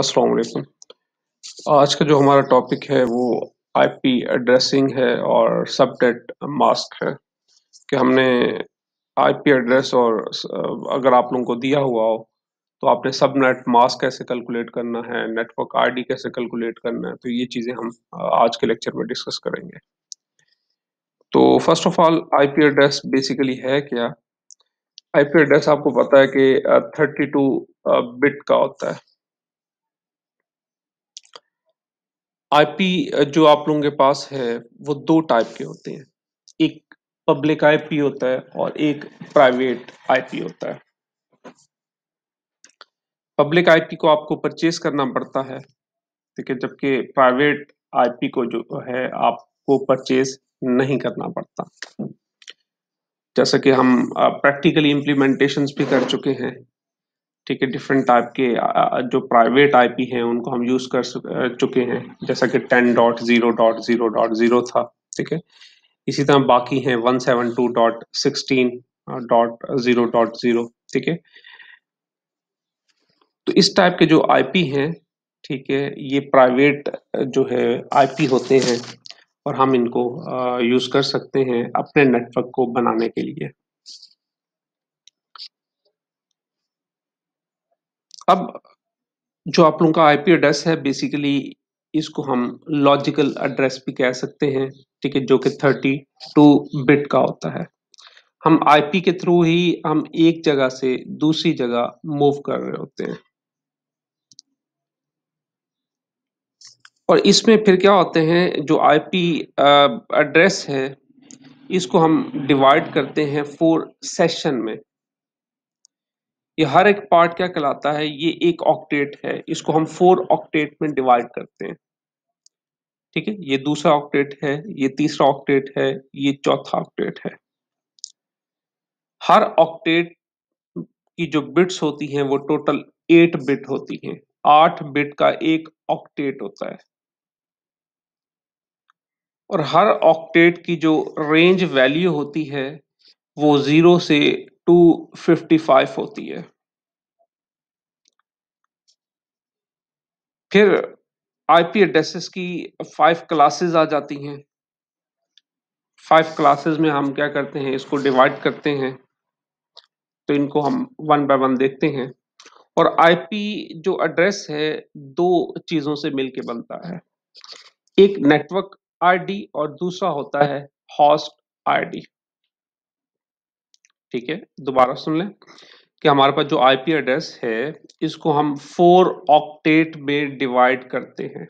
अस्सलाम वालेकुम आज का जो हमारा टॉपिक है वो आईपी एड्रेसिंग है और सबनेट मास्क है कि हमने आईपी एड्रेस और अगर आप लोगों को दिया हुआ हो तो आपने सबनेट मास्क कैसे कैलकुलेट करना है नेटवर्क आईडी कैसे कैलकुलेट करना है तो ये चीज़ें हम आज के लेक्चर में डिस्कस करेंगे तो first of all IP address basically है क्या आईपी एड्रेस आपको पता है कि टू uh, बिट uh, का होता है आईपी जो आप लोगों के पास है वो दो टाइप के होते हैं एक पब्लिक आईपी होता है और एक प्राइवेट आईपी होता है पब्लिक आईपी को आपको परचेज करना पड़ता है ठीक है जबकि प्राइवेट आईपी को जो है आपको परचेज नहीं करना पड़ता जैसा कि हम प्रैक्टिकली इम्प्लीमेंटेशंस भी कर चुके हैं ठीक है डिफरेंट टाइप के जो प्राइवेट आईपी हैं उनको हम यूज कर चुके हैं जैसा कि ten dot zero dot zero dot zero था ठीक है इसी तरह बाकी हैं one seven two dot sixteen dot zero dot zero ठीक है तो इस टाइप के जो आईपी हैं ठीक है ये प्राइवेट जो है आईपी होते हैं और हम इनको यूज कर सकते हैं अपने नेटवर्क को बनाने के लिए अब जो आप लोगों का आईपी एड्रेस है बेसिकली इसको हम लॉजिकल एड्रेस भी कह सकते हैं ठीक है जो कि 32 बिट का होता है हम आईपी के थ्रू ही हम एक जगह से दूसरी जगह मूव कर रहे होते हैं और इसमें फिर क्या होते हैं जो आईपी एड्रेस है इसको हम डिवाइड करते हैं फोर सेशन में ये हर एक पार्ट क्या कहलाता है ये एक ऑक्टेट है इसको हम फोर ऑक्टेट में डिवाइड करते हैं ठीक है ये दूसरा ऑक्टेट है ये तीसरा ऑक्टेट है ये चौथा ऑक्टेट है हर ऑक्टेट की जो बिट्स होती हैं वो टोटल एट बिट होती हैं आठ बिट का एक ऑक्टेट होता है और हर ऑक्टेट की जो रेंज वैल्यू होती है वो जीरो से टू फिफ्टी फाइव होती है फिर आईपी एड्रेसेस की फाइव क्लासेस आ जाती हैं फाइव क्लासेस में हम क्या करते हैं इसको डिवाइड करते हैं तो इनको हम वन बाय वन देखते हैं और आईपी जो एड्रेस है दो चीज़ों से मिलके बनता है एक नेटवर्क आईडी और दूसरा होता है हॉस्ट आईडी ठीक है दोबारा सुन लें कि हमारे पास जो आईपी एड्रेस है इसको हम फोर ऑक्टेट में डिवाइड करते हैं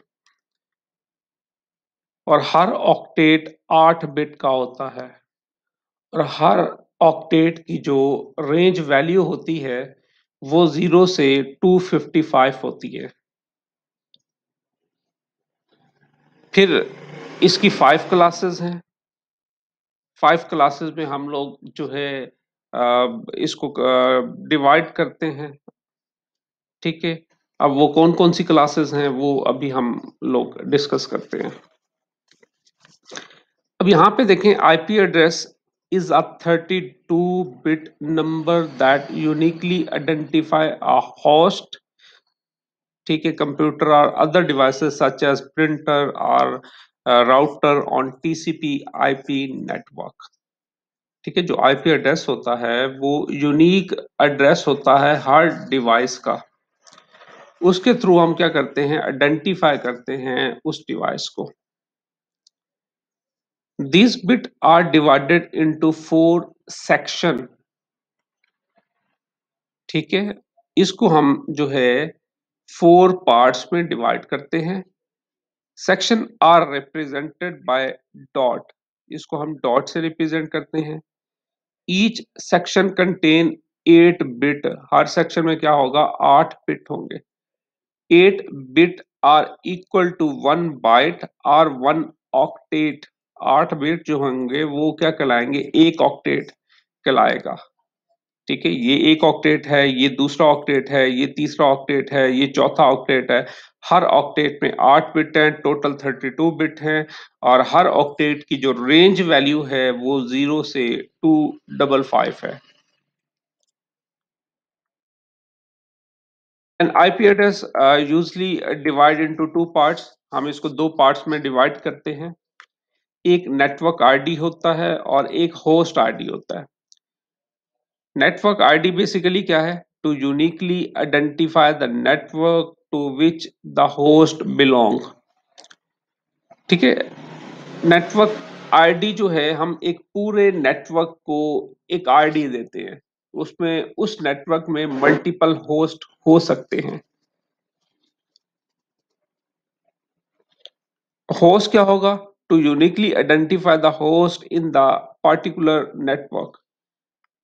और हर ऑक्टेट आठ बिट का होता है और हर ऑक्टेट की जो रेंज वैल्यू होती है वो जीरो से टू फिफ्टी फाइव होती है फिर इसकी फाइव क्लासेस हैं फाइव क्लासेस में हम लोग जो है इसको डिवाइड करते हैं ठीक है अब वो कौन कौन सी क्लासेस हैं वो अभी हम लोग डिस्कस करते हैं अब यहां पे देखें IP address is a 32 bit number that uniquely identify a host ठीक है कंप्यूटर और other devices such as printer और router on TCP IP network ठीक है जो आईपी एड्रेस होता है वो यूनिक एड्रेस होता है हर डिवाइस का उसके थ्रू हम क्या करते हैं आइडेंटिफाई करते हैं उस डिवाइस को this bit are divided into four section ठीक है इसको हम जो है फोर पार्ट्स में डिवाइड करते हैं section are represented by dot इसको हम डॉट से रिप्रेजेंट करते हैं each section contain eight bit हर सेक्शन में क्या होगा आठ बिट होंगे eight bit are equal to one byte or one octet आठ बिट जो होंगे वो क्या कहलाएंगे एक ऑक्टेट कहलाएगा ठीक है ये एक ऑक्टेट है ये दूसरा ऑक्टेट है ये तीसरा ऑक्टेट है ये चौथा ऑक्टेट है हर ऑक्टेट में आठ बिट हैं टोटल थर्टी टू बिट हैं और हर ऑक्टेट की जो रेंज वैल्यू है वो जीरो से टू डबल फाइव है and IP address usually divide into two part हम इसको दो पार्ट्स में डिवाइड करते हैं एक नेटवर्क आईडी होता है और एक होस्ट आईडी होता है नेटवर्क आईडी बेसिकली क्या है? To uniquely identify the network to which the host belong ठीक है नेटवर्क आईडी जो है हम एक पूरे नेटवर्क को एक आईडी देते हैं उसमें उस नेटवर्क में मल्टीपल होस्ट हो सकते हैं होस्ट क्या होगा to uniquely identify the host in the particular network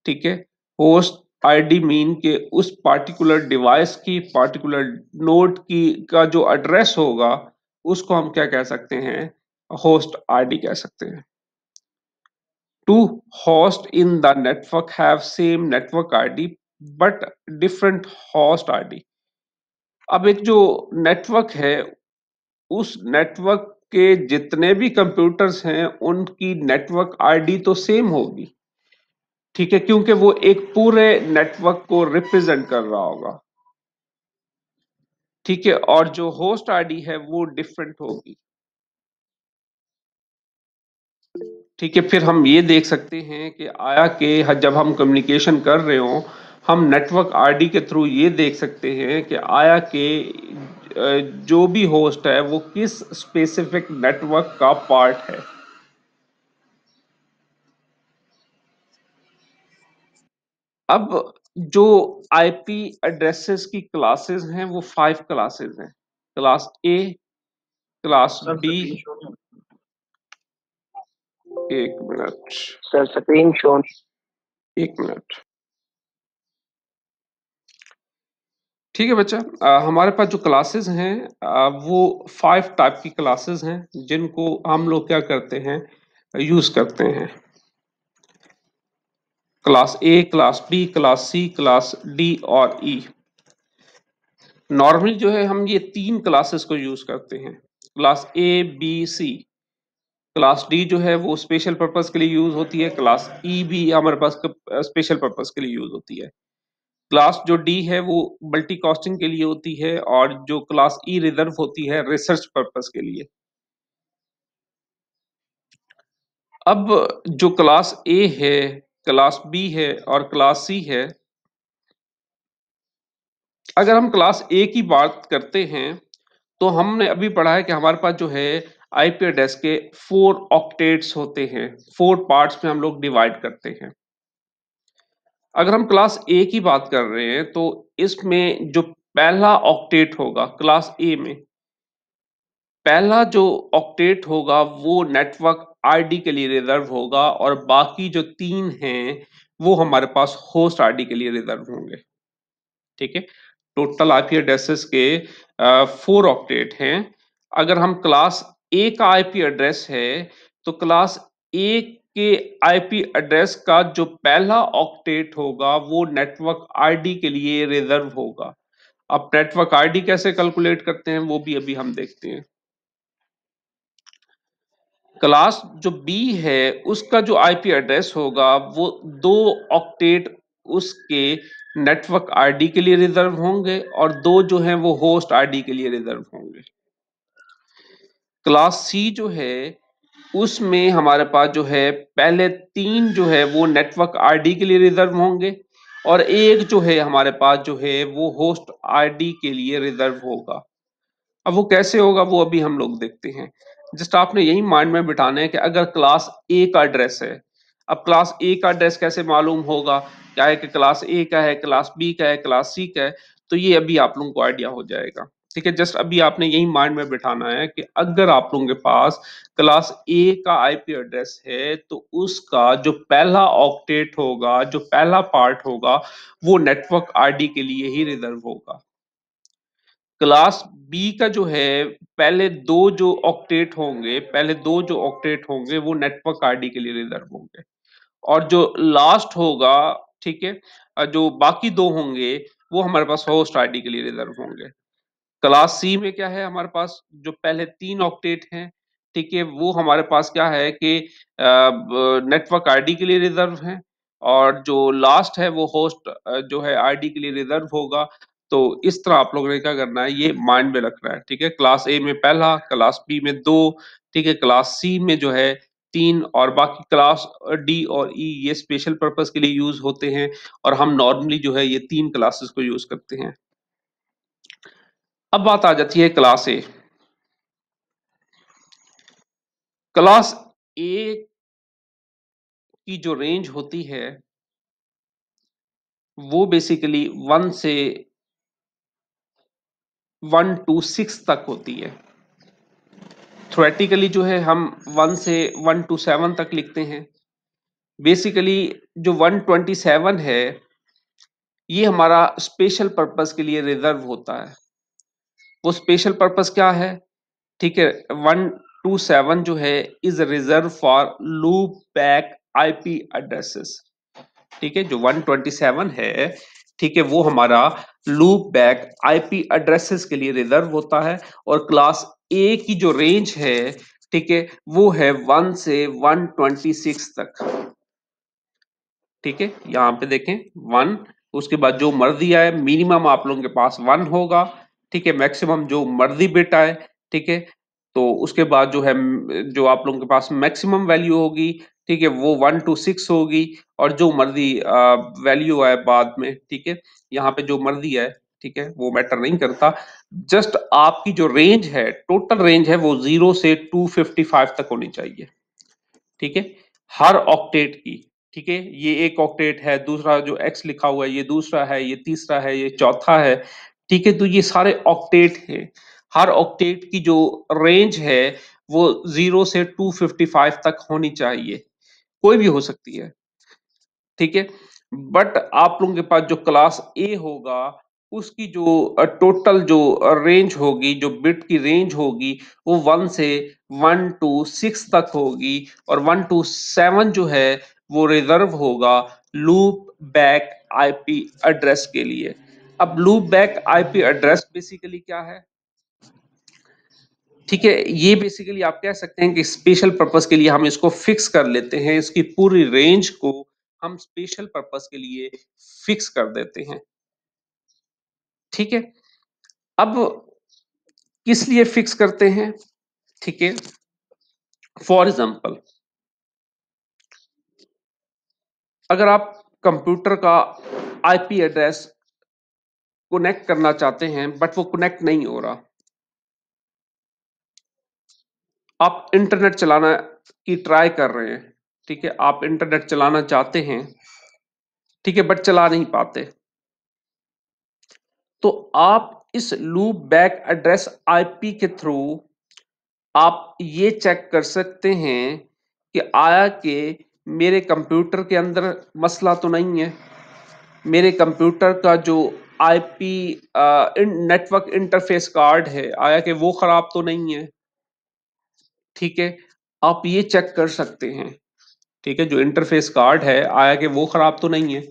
ठीक है होस्ट आईडी मीन के उस पार्टिकुलर डिवाइस की पार्टिकुलर नोड की का जो एड्रेस होगा उसको हम क्या कह सकते हैं होस्ट आईडी कह सकते हैं two host in the network have same network ID but different host ID अब एक जो नेटवर्क है उस नेटवर्क के जितने भी कंप्यूटर्स हैं उनकी नेटवर्क आईडी तो सेम होगी ठीक है क्योंकि वो एक पूरे नेटवर्क को रिप्रेजेंट कर रहा होगा ठीक है और जो होस्ट आईडी है वो डिफरेंट होगी ठीक है फिर हम ये देख सकते हैं कि आया के जब हम कम्युनिकेशन कर रहे हो हम नेटवर्क आईडी के थ्रू ये देख सकते हैं कि आया के जो भी होस्ट है वो किस स्पेसिफिक नेटवर्क का पार्ट है अब जो आईपी एड्रेसेस की क्लासेस हैं वो फाइव क्लासेस हैं क्लास ए क्लास बी एक मिनट सर स्क्रीन शो एक मिनट ठीक है बच्चा आ, हमारे पास जो क्लासेस हैं आ, वो फाइव टाइप की क्लासेस हैं जिनको हम लोग क्या करते हैं यूज करते हैं class A class B class C class D और ई e। नॉर्मली जो है हम ये तीन क्लासेस को यूज करते हैं class A B C class D जो है वो स्पेशल पर्पस के लिए यूज होती है क्लास ई e भी हमारे पास स्पेशल पर्पस के लिए यूज होती है क्लास जो डी है वो मल्टी कॉस्टिंग के लिए होती है और जो क्लास ई e रिजर्व होती है रिसर्च पर्पस के लिए अब जो क्लास ए है क्लास बी है और क्लास सी है अगर हम क्लास ए की बात करते हैं तो हमने अभी पढ़ा है कि हमारे पास जो है डेस्क के फोर ऑक्टेट्स होते हैं फोर पार्ट्स में हम लोग डिवाइड करते हैं अगर हम क्लास ए की बात कर रहे हैं तो इसमें जो पहला ऑक्टेट होगा क्लास ए में पहला जो ऑक्टेट होगा वो नेटवर्क आरडी के लिए रिजर्व होगा और बाकी जो तीन हैं वो हमारे पास होस्ट आरडी के लिए रिजर्व होंगे ठीक है टोटल आईपी एड्रेसेस के फोर ऑक्टेट हैं अगर हम क्लास ए का आईपी एड्रेस है तो क्लास ए के आईपी एड्रेस का जो पहला ऑक्टेट होगा वो नेटवर्क आरडी के लिए रिजर्व होगा अब नेटवर्क आरडी कैसे कैलकुलेट करते हैं वो भी अभी हम देखते हैं क्लास जो बी है उसका जो आईपी एड्रेस होगा वो दो ऑक्टेट उसके नेटवर्क आईडी के लिए रिजर्व होंगे और दो जो है वो होस्ट आईडी के लिए रिजर्व होंगे क्लास सी जो है उसमें हमारे पास जो है पहले तीन जो है वो नेटवर्क आईडी के लिए रिजर्व होंगे और एक जो है हमारे पास जो है वो होस्ट आईडी के लिए रिजर्व होगा अब वो कैसे होगा वो अभी हम लोग देखते हैं जस्ट आपने यही माइंड में बिठाना है कि अगर क्लास ए का एड्रेस है अब क्लास ए का एड्रेस कैसे मालूम होगा क्या है कि क्लास ए का है क्लास बी का है क्लास सी का है तो ये अभी आप लोगों को आइडिया हो जाएगा ठीक है जस्ट अभी आपने यही माइंड में बिठाना है कि अगर आप लोगों के पास क्लास ए का आईपी एड्रेस है तो उसका जो पहला ऑक्टेट होगा जो पहला पार्ट होगा वो नेटवर्क आईडी के लिए ही रिजर्व होगा क्लास बी का जो है पहले दो जो ऑक्टेट होंगे पहले दो जो ऑक्टेट होंगे वो नेटवर्क आरडी के लिए रिजर्व होंगे और जो लास्ट होगा ठीक है जो बाकी दो होंगे वो हमारे पास होस्ट आरडी के लिए रिजर्व होंगे क्लास सी में क्या है हमारे पास जो पहले तीन ऑक्टेट हैं ठीक है वो हमारे पास क्या है कि नेटवर्क आरडी के लिए रिजर्व है और जो लास्ट है वो होस्ट जो है आरडी के लिए रिजर्व होगा तो इस तरह आप लोगों ने क्या करना है ये माइंड में रखना है ठीक है क्लास ए में पहला क्लास बी में दो ठीक है क्लास सी में जो है तीन और बाकी क्लास डी और ई e, ये स्पेशल पर्पस के लिए यूज होते हैं और हम नॉर्मली जो है ये तीन क्लासेस को यूज करते हैं अब बात आ जाती है क्लास ए क्लास ए की जो रेंज होती है वो बेसिकली वन से वन टू सिक्स तक होती है थ्रेटिकली जो है हम वन से वन टू सेवन तक लिखते हैं बेसिकली जो वन ट्वेंटी सेवन है ये हमारा स्पेशल पर्पस के लिए रिजर्व होता है वो स्पेशल पर्पस क्या है ठीक है वन टू सेवन जो है is reserve for loop back IP addresses ठीक है जो वन ट्वेंटी सेवन है ठीक है वो हमारा लूप बैक आईपी एड्रेसेस के लिए रिजर्व होता है और क्लास ए की जो रेंज है ठीक है वो है वन से वन ट्वेंटी सिक्स तक ठीक है यहां पे देखें वन उसके बाद जो मर्जी आए मिनिमम आप लोगों के पास वन होगा ठीक है मैक्सिमम जो मर्जी बिट आए ठीक है तो उसके बाद जो है जो आप लोगों के पास मैक्सिमम वैल्यू होगी ठीक है वो वन टू सिक्स होगी और जो मर्जी वैल्यू आए बाद में ठीक है यहाँ पे जो मर्जी आए ठीक है वो मैटर नहीं करता जस्ट आपकी जो रेंज है टोटल रेंज है वो जीरो से टू फिफ्टी फाइव तक होनी चाहिए ठीक है हर ऑक्टेट की ठीक है ये एक ऑक्टेट है दूसरा जो एक्स लिखा हुआ है ये दूसरा है ये तीसरा है ये चौथा है ठीक है तो ये सारे ऑक्टेट हैं हर ऑक्टेट की जो रेंज है वो जीरो से टू फिफ्टी फाइव तक होनी चाहिए कोई भी हो सकती है ठीक है बट आप लोगों के पास जो क्लास ए होगा उसकी जो टोटल जो रेंज होगी जो बिट की रेंज होगी वो वन से वन टू सिक्स तक होगी और वन टू सेवन जो है वो रिजर्व होगा लूप बैक आईपी एड्रेस के लिए अब loop back IP address basically क्या है ठीक है ये बेसिकली आप कह सकते हैं कि स्पेशल पर्पज के लिए हम इसको फिक्स कर लेते हैं इसकी पूरी रेंज को हम स्पेशल पर्पज के लिए फिक्स कर देते हैं ठीक है अब किस लिए फिक्स करते हैं ठीक है फॉर एग्जाम्पल अगर आप कंप्यूटर का आईपी एड्रेस कनेक्ट करना चाहते हैं बट वो कनेक्ट नहीं हो रहा आप इंटरनेट चलाना की ट्राई कर रहे हैं ठीक है आप इंटरनेट चलाना चाहते हैं ठीक है बट चला नहीं पाते तो आप इस लूप बैक एड्रेस आईपी के थ्रू आप ये चेक कर सकते हैं कि आया के मेरे कंप्यूटर के अंदर मसला तो नहीं है मेरे कंप्यूटर का जो आईपी नेटवर्क इंटरफेस कार्ड है आया के वो ख़राब तो नहीं है ठीक है आप ये चेक कर सकते हैं ठीक है जो इंटरफेस कार्ड है आया कि वो ख़राब तो नहीं है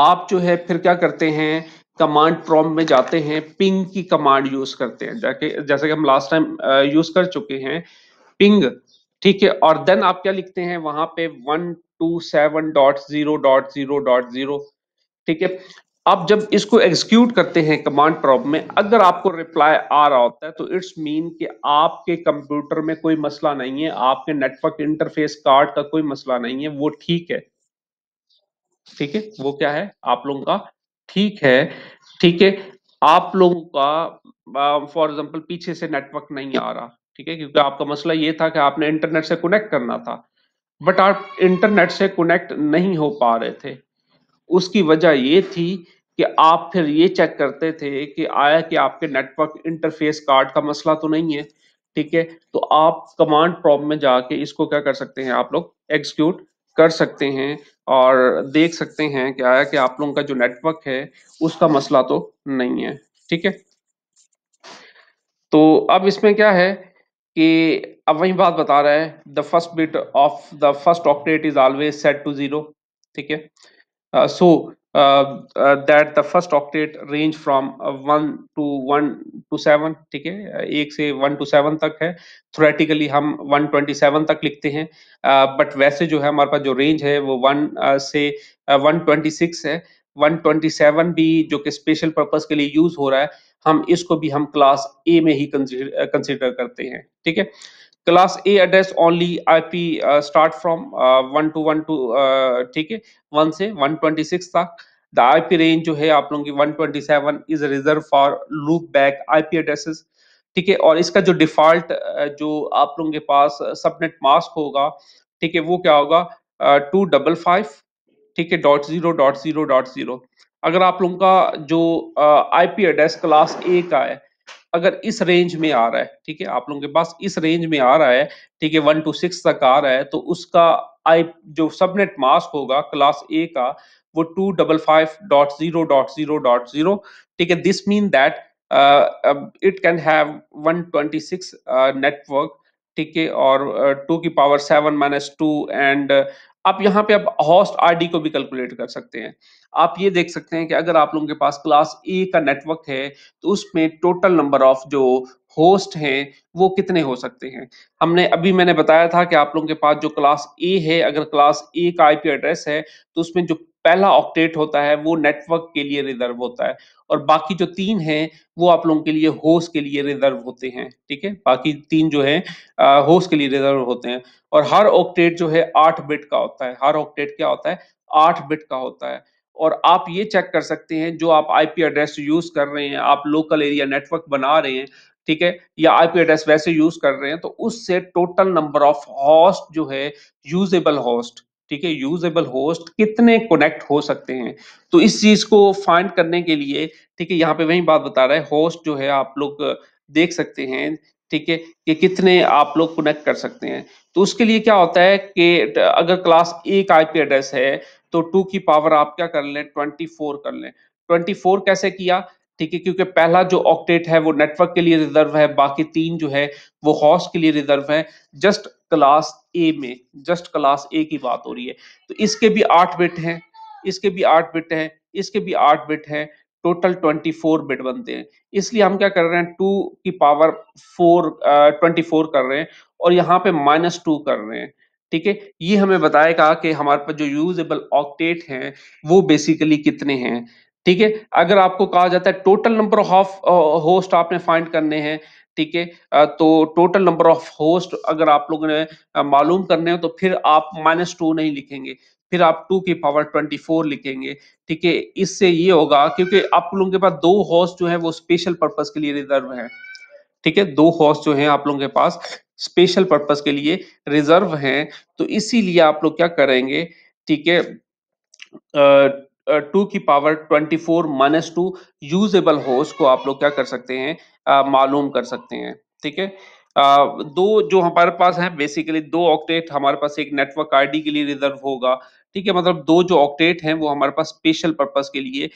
आप जो है फिर क्या करते हैं कमांड प्रॉम में जाते हैं पिंग की कमांड यूज़ करते हैं जाके जैसे कि हम लास्ट टाइम यूज़ कर चुके हैं पिंग ठीक है और देन आप क्या लिखते हैं वहां पे one two seven dot zero dot zero dot zero ठीक है आप जब इसको एग्जीक्यूट करते हैं कमांड प्रॉप में अगर आपको रिप्लाई आ रहा होता है तो इट्स मीन कि आपके कंप्यूटर में कोई मसला नहीं है आपके नेटवर्क इंटरफेस कार्ड का कोई मसला नहीं है वो ठीक है ठीक है वो क्या है आप लोगों का ठीक है ठीक है आप लोगों का फॉर एग्जाम्पल पीछे से नेटवर्क नहीं आ रहा ठीक है क्योंकि आपका मसला ये था कि आपने इंटरनेट से कनेक्ट करना था बट आप इंटरनेट से कनेक्ट नहीं हो पा रहे थे उसकी वजह ये थी कि आप फिर ये चेक करते थे कि आया कि आपके नेटवर्क इंटरफेस कार्ड का मसला तो नहीं है ठीक है तो आप कमांड प्रॉब में जाके इसको क्या कर सकते हैं आप लोग एग्जीक्यूट कर सकते हैं और देख सकते हैं कि आया कि आप लोगों का जो नेटवर्क है उसका मसला तो नहीं है ठीक है तो अब इसमें क्या है कि अब वही बात बता रहा है the first bit of the first octet is always set to zero ठीक है Uh, so that the first octet range from one to one two seven ठीक है uh, एक से वन टू सेवन तक है थ्रेटिकली हम वन ट्वेंटी सेवन तक लिखते हैं बट uh, वैसे जो है हमारे पास जो रेंज है वो वन से वन ट्वेंटी सिक्स है वन ट्वेंटी सेवन भी जो कि स्पेशल पर्पज के लिए यूज हो रहा है हम इसको भी हम क्लास ए में ही कंसिडर करते हैं ठीक है class A address only IP start from one to one two ठीक है वन से वन ट्वेंटी सिक्स तक द आईपी रेंज जो है आप लोगों की one twenty seven is reserve for loop back IP addresses ठीक है और इसका जो डिफॉल्ट uh, जो आप लोगों के पास सबनेट uh, मास्क होगा ठीक है वो क्या होगा टू डबल फाइव ठीक है dot zero dot zero dot zero अगर आप लोगों का जो आईपी एड्रेस क्लास ए का है अगर इस रेंज में आ रहा है ठीक है आप लोगों के पास इस रेंज में आ रहा है ठीक है वन टू सिक्स तक आ रहा है तो उसका आई जो सबनेट मास्क होगा क्लास ए का वो two double five dot zero dot zero dot zero ठीक है this mean that it can have one twenty six network ठीक है और टू uh, की power seven minus two and आप यहाँ पे आप हॉस्ट आरडी को भी कैलकुलेट कर सकते हैं आप ये देख सकते हैं कि अगर आप लोगों के पास क्लास ए का नेटवर्क है तो उसमें टोटल नंबर ऑफ जो होस्ट हैं वो कितने हो सकते हैं हमने अभी मैंने बताया था कि आप लोगों के पास जो क्लास ए है अगर क्लास ए का आईपी एड्रेस है तो उसमें जो पहला ऑक्टेट होता है वो नेटवर्क के लिए रिजर्व होता है और बाकी जो तीन हैं वो आप लोगों के लिए होस्ट के लिए रिजर्व होते हैं ठीक है बाकी तीन जो है होस्ट के लिए रिजर्व होते हैं और हर ऑक्टेट जो है आठ बिट का होता है हर ऑक्टेट क्या होता है आठ बिट का होता है और आप ये चेक कर सकते हैं जो आप आईपी एड्रेस यूज कर रहे हैं आप लोकल एरिया नेटवर्क बना रहे हैं ठीक है या आईपी एड्रेस वैसे यूज कर रहे हैं तो उससे टोटल नंबर ऑफ होस्ट जो है यूजेबल होस्ट ठीक है यूजेबल होस्ट कितने कनेक्ट हो सकते हैं तो इस चीज को फाइंड करने के लिए ठीक है यहाँ पे वही बात बता रहा है होस्ट जो है आप लोग देख सकते हैं ठीक है कि कितने आप लोग कनेक्ट कर सकते हैं तो उसके लिए क्या होता है कि अगर क्लास एक आईपी एड्रेस है तो टू की पावर आप क्या कर लें ट्वेंटी फोर कर लें ट्वेंटी फोर कैसे किया ठीक है क्योंकि पहला जो ऑक्टेट है वो नेटवर्क के लिए रिजर्व है बाकी तीन जो है वो हॉर्स के लिए रिजर्व है जस्ट क्लास ए में जस्ट क्लास ए की बात हो रही है तो इसके भी आठ बिट हैं इसके भी आठ बिट हैं इसके भी आठ बिट हैं टोटल फोर बिट बनते हैं इसलिए हम क्या कर रहे हैं टू की पावर फोर ट्वेंटी फोर कर रहे हैं और यहाँ पे माइनस टू कर रहे हैं ठीक है ये हमें बताएगा कि हमारे पास जो यूजेबल ऑक्टेट हैं वो बेसिकली कितने हैं ठीक है अगर आपको कहा जाता है टोटल नंबर ऑफ होस्ट आपने फाइंड करने हैं ठीक है तो टोटल नंबर ऑफ होस्ट अगर आप लोगों ने मालूम करने हैं तो फिर आप माइनस टू नहीं लिखेंगे फिर आप टू की पावर ट्वेंटी फोर लिखेंगे ठीक है इससे ये होगा क्योंकि आप लोगों के पास दो होस्ट जो है वो स्पेशल पर्पज के लिए रिजर्व है ठीक है दो होस्ट जो है आप लोगों के पास स्पेशल पर्पज के लिए रिजर्व हैं तो इसीलिए आप लोग क्या करेंगे ठीक है टू की power twenty four minus two usable host को आप लोग क्या कर सकते हैं मालूम कर सकते हैं ठीक है दो जो हमारे पास है बेसिकली दो ऑक्टेट हमारे पास एक नेटवर्क आईडी के लिए रिजर्व होगा ठीक है मतलब दो जो ऑक्टेट हैं वो हमारे पास स्पेशल पर्पस के लिए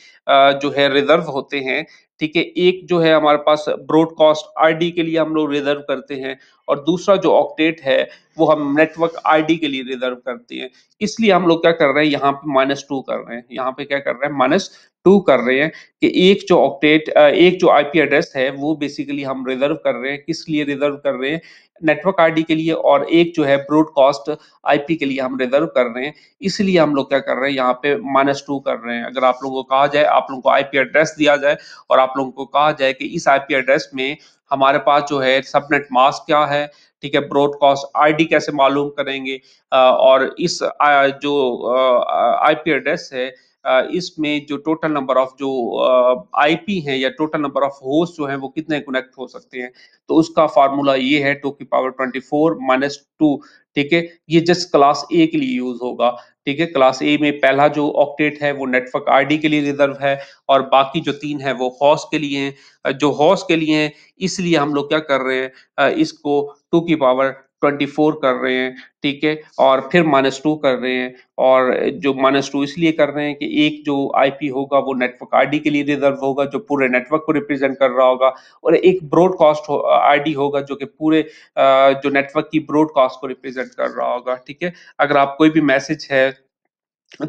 जो है रिजर्व होते हैं ठीक है एक जो है हमारे पास ब्रॉडकास्ट आईडी के लिए हम लोग रिजर्व करते हैं और दूसरा जो ऑक्टेट है वो हम नेटवर्क आईडी के लिए रिजर्व करते हैं इसलिए हम लोग क्या कर रहे हैं यहाँ पे माइनस टू कर रहे हैं यहाँ पे क्या कर रहे हैं माइनस टू कर रहे हैं कि एक जो ऑक्टेट एक जो आईपी एड्रेस है वो बेसिकली हम रिजर्व कर रहे हैं किस लिए रिजर्व कर रहे हैं नेटवर्क आईडी के लिए और एक जो है ब्रॉडकास्ट आईपी के लिए हम रिजर्व कर रहे हैं इसलिए हम लोग क्या कर रहे हैं यहाँ पे माइनस टू कर रहे हैं अगर आप लोगों को कहा जाए आप लोगों को आईपी एड्रेस दिया जाए और आप लोगों को कहा जाए कि इस आईपी एड्रेस में हमारे पास जो है सबनेट मास्क क्या है ठीक है ब्रॉडकास्ट आईडी कैसे मालूम करेंगे और इस जो आईपी एड्रेस है इसमें जो टोटल नंबर ऑफ जो आईपी हैं या टोटल नंबर ऑफ होस्ट जो है वो कितने कनेक्ट हो सकते हैं तो उसका फार्मूला ये है टू की power twenty four minus two ठीक है ये जस्ट क्लास ए के लिए यूज होगा ठीक है क्लास ए में पहला जो ऑक्टेट है वो नेटवर्क आईडी के लिए रिजर्व है और बाकी जो तीन है वो हॉस के लिए हैं जो हॉस के लिए हैं इसलिए हम लोग क्या कर रहे हैं इसको टू की पावर ट्वेंटी फोर कर रहे हैं ठीक है और फिर माइनस टू कर रहे हैं और जो माइनस टू इसलिए कर रहे हैं कि एक जो आईपी होगा वो नेटवर्क आईडी के लिए रिजर्व होगा जो पूरे नेटवर्क को रिप्रेजेंट कर रहा होगा और एक ब्रॉडकास्ट आईडी होगा जो कि पूरे जो नेटवर्क की ब्रॉडकास्ट को रिप्रेजेंट कर रहा होगा ठीक है अगर आप कोई भी मैसेज है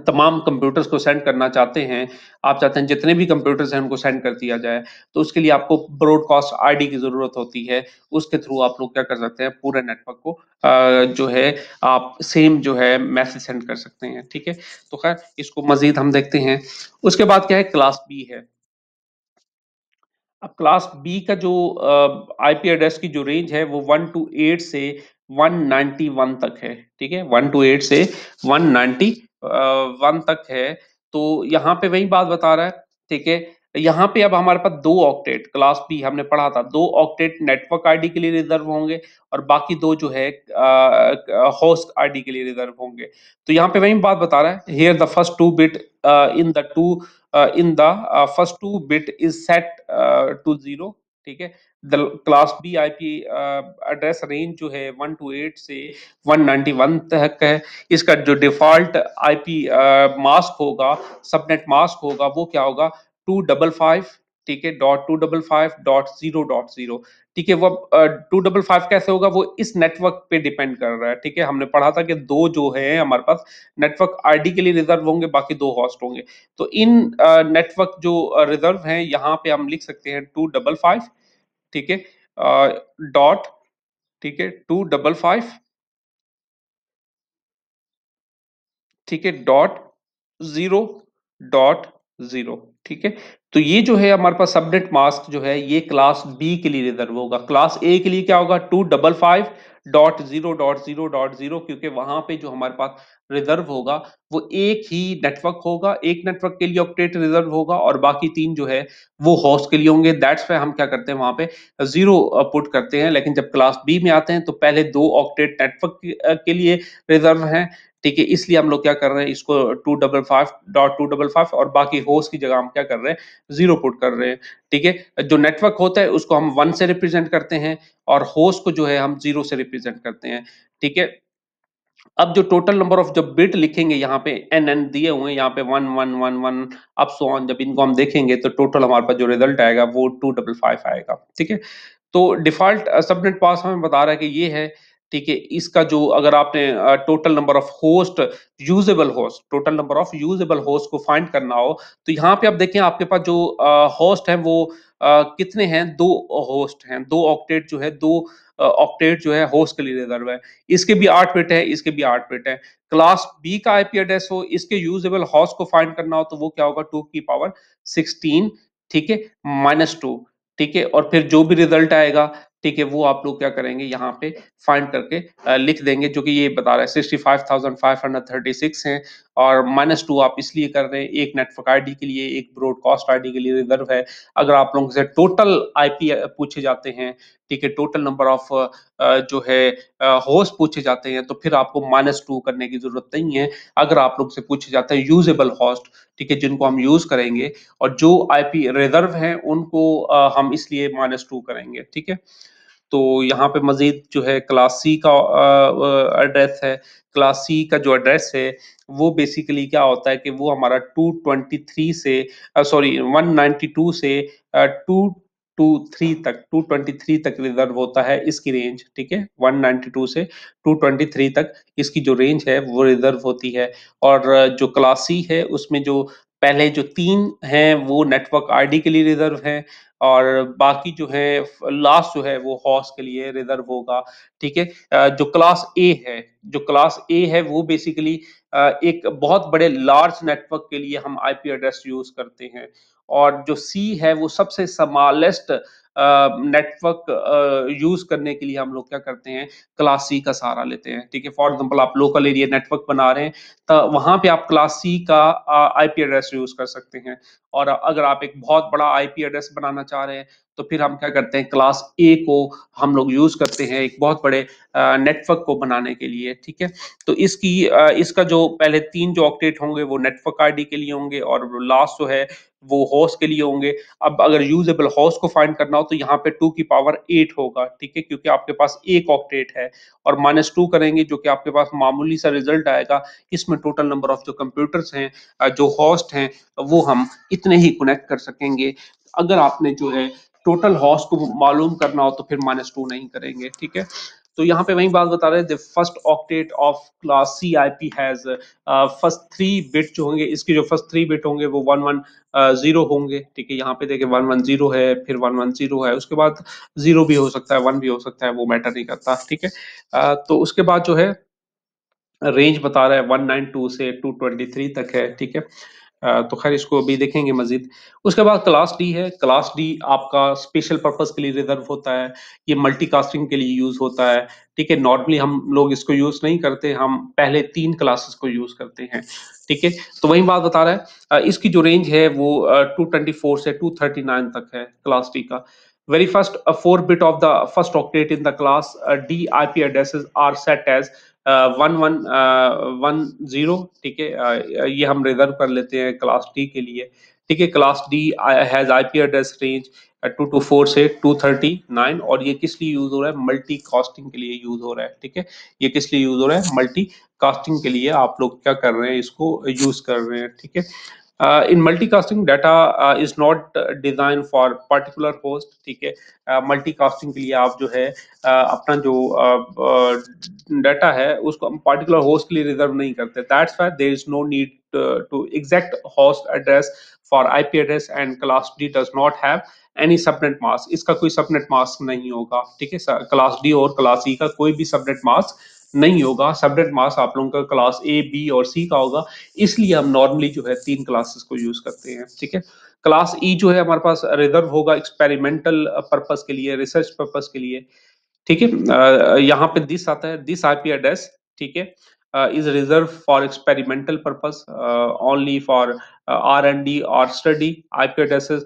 तमाम कंप्यूटर्स को सेंड करना चाहते हैं आप चाहते हैं जितने भी कंप्यूटर्स हैं उनको सेंड कर दिया जाए तो उसके लिए आपको ब्रॉडकास्ट आईडी की ज़रूरत होती है उसके थ्रू आप लोग क्या कर सकते हैं पूरे नेटवर्क को जो है आप सेम जो है मैसेज सेंड कर सकते हैं ठीक है तो खैर इसको मजीद हम देखते हैं उसके बाद क्या है क्लास बी है अब क्लास बी का जो आईपी एड्रेस की जो रेंज है वो वन टू एट से 191 तक है ठीक है 128 से 191 वन तक है तो यहाँ पे वही बात बता रहा है ठीक है यहाँ पे अब हमारे पास दो ऑक्टेट क्लास बी हमने पढ़ा था दो ऑक्टेट नेटवर्क आईडी के लिए रिजर्व होंगे और बाकी दो जो है होस्ट आईडी के लिए रिजर्व होंगे तो यहाँ पे वही बात बता रहा है here the first two bit in the two in the first two bit is set to zero ठीक है class B IP address range जो है 128 से 191 तक है इसका जो डिफॉल्ट आईपी मास्क होगा सबनेट मास्क होगा वो क्या होगा टू डबल फाइव ठीक है dot two double five dot zero dot zero ठीक है वो टू डबल फाइव कैसे होगा वो इस नेटवर्क पे डिपेंड कर रहा है ठीक है हमने पढ़ा था कि दो जो है हमारे पास नेटवर्क आईडी के लिए रिजर्व होंगे बाकी दो हॉस्ट होंगे तो इन नेटवर्क जो रिजर्व हैं यहाँ पे हम लिख सकते हैं टू डबल फाइव ठीक है डॉट ठीक है टू डबल फाइव ठीक है डॉट जीरो डॉट जीरो ठीक है तो ये जो है हमारे पास सबनेट मास्क जो है ये क्लास बी के लिए रिजर्व होगा क्लास ए के लिए क्या होगा two double five dot zero dot zero dot zero क्योंकि वहां पे जो हमारे पास रिजर्व होगा वो एक ही नेटवर्क होगा एक नेटवर्क के लिए ऑपरेट रिजर्व होगा और बाकी तीन जो है वो होस्ट के लिए होंगे दैट्स वे हम क्या करते हैं वहां पे जीरो पुट uh, करते हैं लेकिन जब क्लास बी में आते हैं तो पहले दो ऑपरेट नेटवर्क uh, के लिए रिजर्व हैं ठीक है इसलिए हम लोग क्या कर रहे हैं इसको two double five dot two double five और बाकी होस्ट की जगह हम क्या कर रहे हैं जीरो पुट कर रहे हैं ठीक है जो नेटवर्क होता है उसको हम वन से रिप्रेजेंट करते हैं और होस्ट को जो है हम जीरो से रिप्रेजेंट करते हैं ठीक है अब जो टोटल नंबर ऑफ जब बिट लिखेंगे यहाँ पे एन एन दिए हुए यहाँ पे वन वन वन वन अब सो ऑन जब इनको हम देखेंगे तो टोटल हमारे पास जो रिजल्ट आएगा वो टू डबल फाइव आएगा ठीक है तो डिफॉल्ट सबनेट पास हमें बता रहा है कि ये है ठीक है इसका जो अगर आपने total number of host usable host total number of usable host को फाइंड करना हो तो यहाँ पे आप देखें आपके पास जो होस्ट है वो कितने हैं दो होस्ट हैं दो ऑक्टेट जो है दो ऑक्टेट जो है होस्ट के लिए रिजर्व है इसके भी आठ बिट है इसके भी आठ बिट है क्लास बी का आईपी एड्रेस हो इसके यूजेबल होस्ट को फाइंड करना हो तो वो क्या होगा टू की पावर सिक्सटीन ठीक है माइनस टू ठीक है और फिर जो भी रिजल्ट आएगा ठीक है वो आप लोग क्या करेंगे यहाँ पे फाइंड करके लिख देंगे जो कि ये बता रहा है sixty five thousand five hundred thirty six है और माइनस टू आप इसलिए कर रहे हैं एक नेटवर्क आईडी के लिए एक ब्रॉडकास्ट आईडी के लिए रिजर्व है अगर आप लोगों से टोटल आईपी पूछे जाते हैं ठीक है टोटल नंबर ऑफ जो है होस्ट पूछे जाते हैं तो फिर आपको माइनस टू करने की जरूरत नहीं है अगर आप लोग से पूछे जाते हैं यूजेबल होस्ट ठीक है जिनको हम यूज करेंगे और जो आईपी रिजर्व है उनको हम इसलिए माइनस टू करेंगे ठीक है तो यहाँ पे मजीद जो है क्लासी का एड्रेस है क्लासी का जो एड्रेस है वो बेसिकली क्या होता है कि वो हमारा 223 से सॉरी 192 से टू टू थ्री तक टू ट्वेंटी थ्री तक रिजर्व होता है इसकी रेंज ठीक है वन नाइन्टी टू से टू ट्वेंटी थ्री तक इसकी जो रेंज है वो रिजर्व होती है और जो क्लासी है उसमें जो पहले जो तीन हैं वो नेटवर्क आईडी के लिए रिजर्व है और बाकी जो है लास्ट जो है वो हॉस के लिए रिजर्व होगा ठीक है जो क्लास ए है जो क्लास ए है वो बेसिकली एक बहुत बड़े लार्ज नेटवर्क के लिए हम आईपी एड्रेस यूज करते हैं और जो सी है वो सबसे समालेस्ट नेटवर्क यूज करने के लिए हम लोग क्या करते हैं क्लासी का सहारा लेते हैं ठीक है फॉर एग्जाम्पल आप लोकल एरिया नेटवर्क बना रहे हैं तो वहां पे आप क्लासी का आईपी एड्रेस यूज कर सकते हैं और अगर आप एक बहुत बड़ा आईपी एड्रेस बनाना चाह रहे हैं तो फिर हम क्या करते हैं क्लास ए को हम लोग यूज करते हैं एक बहुत बड़े नेटवर्क को बनाने के लिए ठीक है तो इसकी इसका जो पहले तीन जो ऑक्टेट होंगे वो नेटवर्क आईडी के लिए होंगे और लास्ट जो है वो हॉस्ट के लिए होंगे अब अगर यूजेबल हॉस्ट को फाइंड करना हो तो यहाँ पे टू की पावर एट होगा ठीक है क्योंकि आपके पास एक ऑक्टेट है और माइनस टू करेंगे जो कि आपके पास मामूली सा रिजल्ट आएगा इसमें टोटल नंबर ऑफ जो कंप्यूटर्स हैं जो हॉस्ट हैं वो हम इतने इतने ही कनेक्ट कर सकेंगे अगर आपने जो है टोटल हॉर्स को मालूम करना हो तो फिर माइनस टू नहीं करेंगे ठीक है तो यहाँ पे वही बात बता रहे हैं first octet of class C I P has first three bit जो होंगे इसके जो फर्स्ट थ्री बिट होंगे वो वन वन जीरो होंगे ठीक है यहाँ पे देखिए वन वन जीरो है फिर वन वन जीरो है उसके बाद जीरो भी हो सकता है वन भी हो सकता है वो मैटर नहीं करता ठीक है uh, तो उसके बाद जो है रेंज बता रहा है वन नाइन टू से टू ट्वेंटी थ्री तक है ठीक है तो खैर इसको अभी देखेंगे मजीद उसके बाद क्लास डी है क्लास डी आपका स्पेशल पर्पस के लिए रिजर्व होता है ये मल्टीकास्टिंग के लिए यूज होता है ठीक है नॉर्मली हम लोग इसको यूज नहीं करते हम पहले तीन क्लासेस को यूज करते हैं ठीक है तो वही बात बता रहा है इसकी जो रेंज है वो 224 से 239 तक है क्लास डी का very first four bit of the first octet in the class D I P IP are set as one one one zero ठीक है uh, ये हम रिजर्व कर लेते हैं क्लास डी के लिए ठीक है class D has IP address range two two four से टू थर्टी नाइन और ये किस लिए यूज हो रहा है मल्टी कास्टिंग के लिए यूज हो रहा है ठीक है ये किस लिए यूज हो रहा है मल्टी कास्टिंग के लिए आप लोग क्या कर रहे हैं इसको यूज कर रहे हैं ठीक है Uh, in multicasting data uh, is not designed for particular host ठीक है मल्टीकास्टिंग uh, के लिए आप जो है अपना जो डाटा है उसको हम पार्टिकुलर होस्ट के लिए रिजर्व नहीं करते that's why there is no need to exact host address for IP address and class D does not have any subnet mask. इसका कोई subnet mask नहीं होगा ठीक है क्लास डी और क्लास ई e का कोई भी subnet mask नहीं होगा सेपरेट मास आप लोगों का क्लास ए बी और सी का होगा इसलिए हम नॉर्मली जो है तीन क्लासेस को यूज करते हैं ठीक है क्लास ई e जो है हमारे पास रिजर्व होगा एक्सपेरिमेंटल पर्पज के लिए रिसर्च पर्पज के लिए ठीक है यहाँ पे दिस आता है दिस आईपी एड्रेस ठीक है is reserve for experimental purpose only for R and D और study IP addresses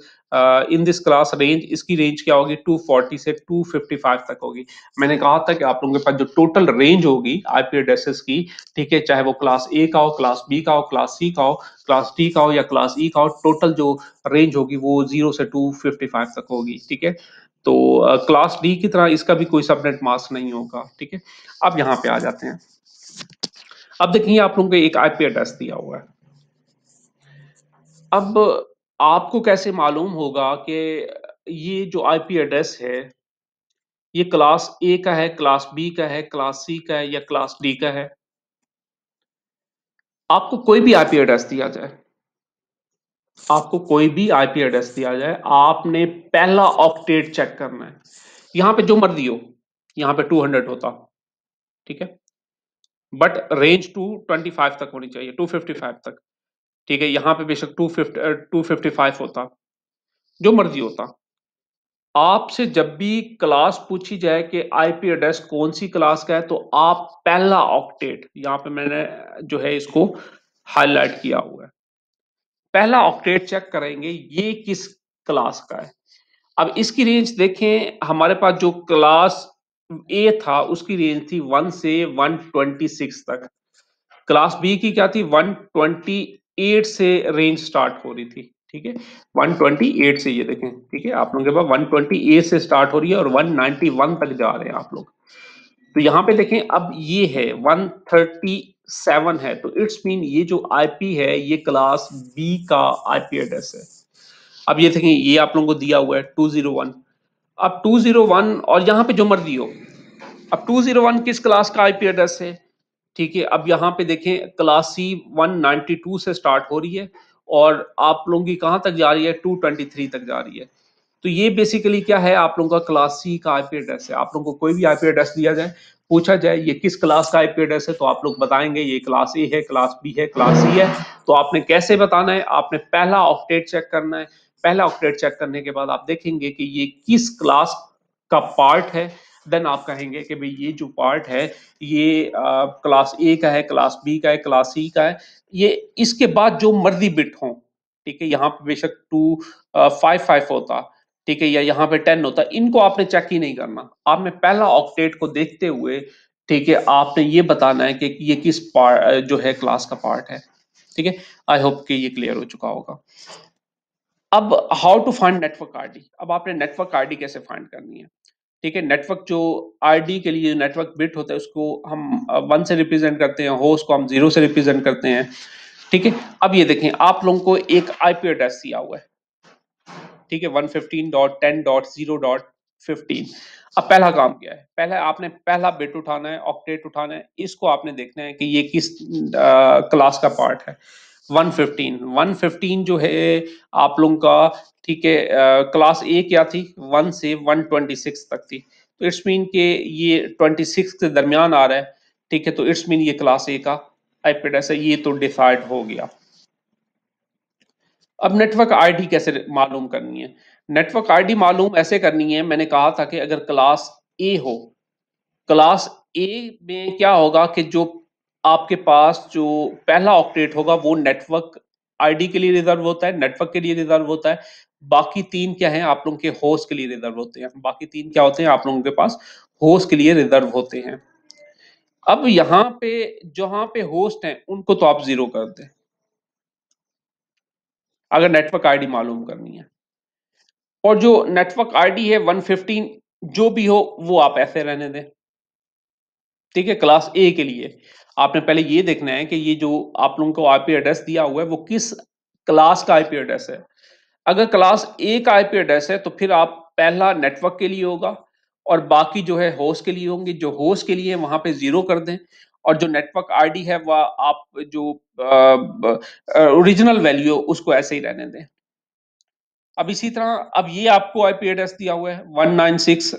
in this class range इसकी रेंज क्या होगी 240 से 255 तक होगी मैंने कहा था कि आप लोगों के पास जो टोटल रेंज होगी आईपी एड्रेसेस की ठीक है चाहे वो क्लास ए का हो क्लास बी का हो क्लास सी का हो क्लास डी का हो या क्लास ई e का हो टोटल जो रेंज होगी वो जीरो से टू तक होगी ठीक है तो क्लास डी की तरह इसका भी कोई सबनेट मास्क नहीं होगा ठीक है अब यहाँ पे आ जाते हैं अब देखिए आप लोगों को एक आईपी एड्रेस दिया हुआ है अब आपको कैसे मालूम होगा कि ये जो आईपी एड्रेस है ये क्लास ए का है क्लास बी का है क्लास सी का है या क्लास डी का है आपको कोई भी आईपी एड्रेस दिया जाए आपको कोई भी आईपी एड्रेस दिया जाए आपने पहला ऑक्टेट चेक करना है यहां पे जो मर्जी हो यहां पे 200 होता ठीक है बट रेंज टू 25 तक होनी चाहिए 255 तक ठीक है यहां पे बेशक two fifty to two fifty five जो मर्जी होता आपसे जब भी क्लास पूछी जाए कि आईपी एड्रेस कौन सी क्लास का है तो आप पहला ऑक्टेट यहां पे मैंने जो है इसको हाईलाइट किया हुआ है पहला ऑक्टेट चेक करेंगे ये किस क्लास का है अब इसकी रेंज देखें हमारे पास जो क्लास ए था उसकी रेंज थी वन से वन ट्वेंटी सिक्स तक क्लास बी की क्या थी वन ट्वेंटी 128 से रेंज स्टार्ट हो रही थी ठीक है 128 से ये देखें ठीक है आप लोगों के पास 128 से स्टार्ट हो रही है और 191 तक जा रहे हैं आप लोग तो यहाँ पे देखें अब ये है 137 है तो इट्स मीन ये जो आईपी है ये क्लास बी का आईपी एड्रेस है अब ये देखें ये आप लोगों को दिया हुआ है 201 अब 201 और यहाँ पे जो मर्जी हो अब 201 किस क्लास का आईपी एड्रेस है ठीक है अब यहाँ पे देखें क्लास सी 192 से स्टार्ट हो रही है और आप लोगों की कहाँ तक जा रही है 223 तक जा रही है तो ये बेसिकली क्या है आप लोगों का क्लास सी का आईपी एड्रेस है आप लोगों को कोई भी आईपी एड्रेस दिया जाए पूछा जाए ये किस क्लास का आईपी एड्रेस है तो आप लोग बताएंगे ये क्लास ए है क्लास बी है क्लास सी है तो आपने कैसे बताना है आपने पहला ऑपडेट चेक करना है पहला ऑपडेट चेक करने के बाद आप देखेंगे कि ये किस क्लास का पार्ट है देन आप कहेंगे कि भाई ये जो पार्ट है ये क्लास ए का है क्लास बी का है क्लास सी का है ये इसके बाद जो मर्जी बिट हो ठीक है यहाँ पे बेशक टू फाइव फाइव होता ठीक है या यहाँ पे टेन होता इनको आपने चेक ही नहीं करना आपने पहला ऑक्टेट को देखते हुए ठीक है आपने ये बताना है कि ये किस पार्ट जो है क्लास का पार्ट है ठीक है आई होप कि ये क्लियर हो चुका होगा अब how to find network ID अब आपने नेटवर्क आरडी कैसे फाइंड करनी है ठीक है नेटवर्क जो आरडी के लिए नेटवर्क बिट होता है उसको हम वन से रिप्रेजेंट करते हैं होस्ट को हम जीरो से रिप्रेजेंट करते हैं ठीक है अब ये देखें आप लोगों को एक आईपी एड्रेस दिया हुआ है ठीक है one fifteen dot ten dot zero dot fifteen अब पहला काम क्या है पहले आपने पहला बिट उठाना है ऑक्टेट उठाना है इसको आपने देखना है कि ये किस आ, क्लास का पार्ट है 115 115 जो है आप लोगों का ठीक है क्लास ए क्या थी 1 से 126 तक थी तो इट्स मीन के ये 26 के दरमियान आ रहा है ठीक है तो इट्स मीन ये क्लास ए का आईपेड ऐसा ये तो डिफाइड हो गया अब नेटवर्क आईडी कैसे मालूम करनी है नेटवर्क आईडी मालूम ऐसे करनी है मैंने कहा था कि अगर क्लास ए हो क्लास ए में क्या होगा कि जो आपके पास जो पहला ऑक्टेट होगा वो नेटवर्क आईडी के लिए रिजर्व होता है नेटवर्क के लिए रिजर्व होता है बाकी तीन क्या है आप लोगों के होस्ट के लिए रिजर्व होते हैं बाकी तीन क्या होते हैं आप लोगों के पास होस्ट के लिए रिजर्व होते हैं अब यहाँ पे जहां पे होस्ट हैं उनको तो आप जीरो कर दें अगर नेटवर्क आईडी मालूम करनी है और जो नेटवर्क आईडी है 115 जो भी हो वो आप ऐसे रहने दें ठीक है क्लास ए के लिए आपने पहले ये देखना है कि ये जो आप लोगों को आईपी एड्रेस दिया हुआ है वो किस क्लास का आईपी एड्रेस है अगर क्लास ए का आईपी एड्रेस है तो फिर आप पहला नेटवर्क के लिए होगा और बाकी जो है होस्ट के लिए होंगे जो होस्ट के लिए वहां पे जीरो कर दें और जो नेटवर्क आईडी है वह आप जो ओरिजिनल वैल्यू उसको ऐसे ही रहने दें अब इसी तरह अब ये आपको आईपी एड्रेस दिया हुआ है one nine six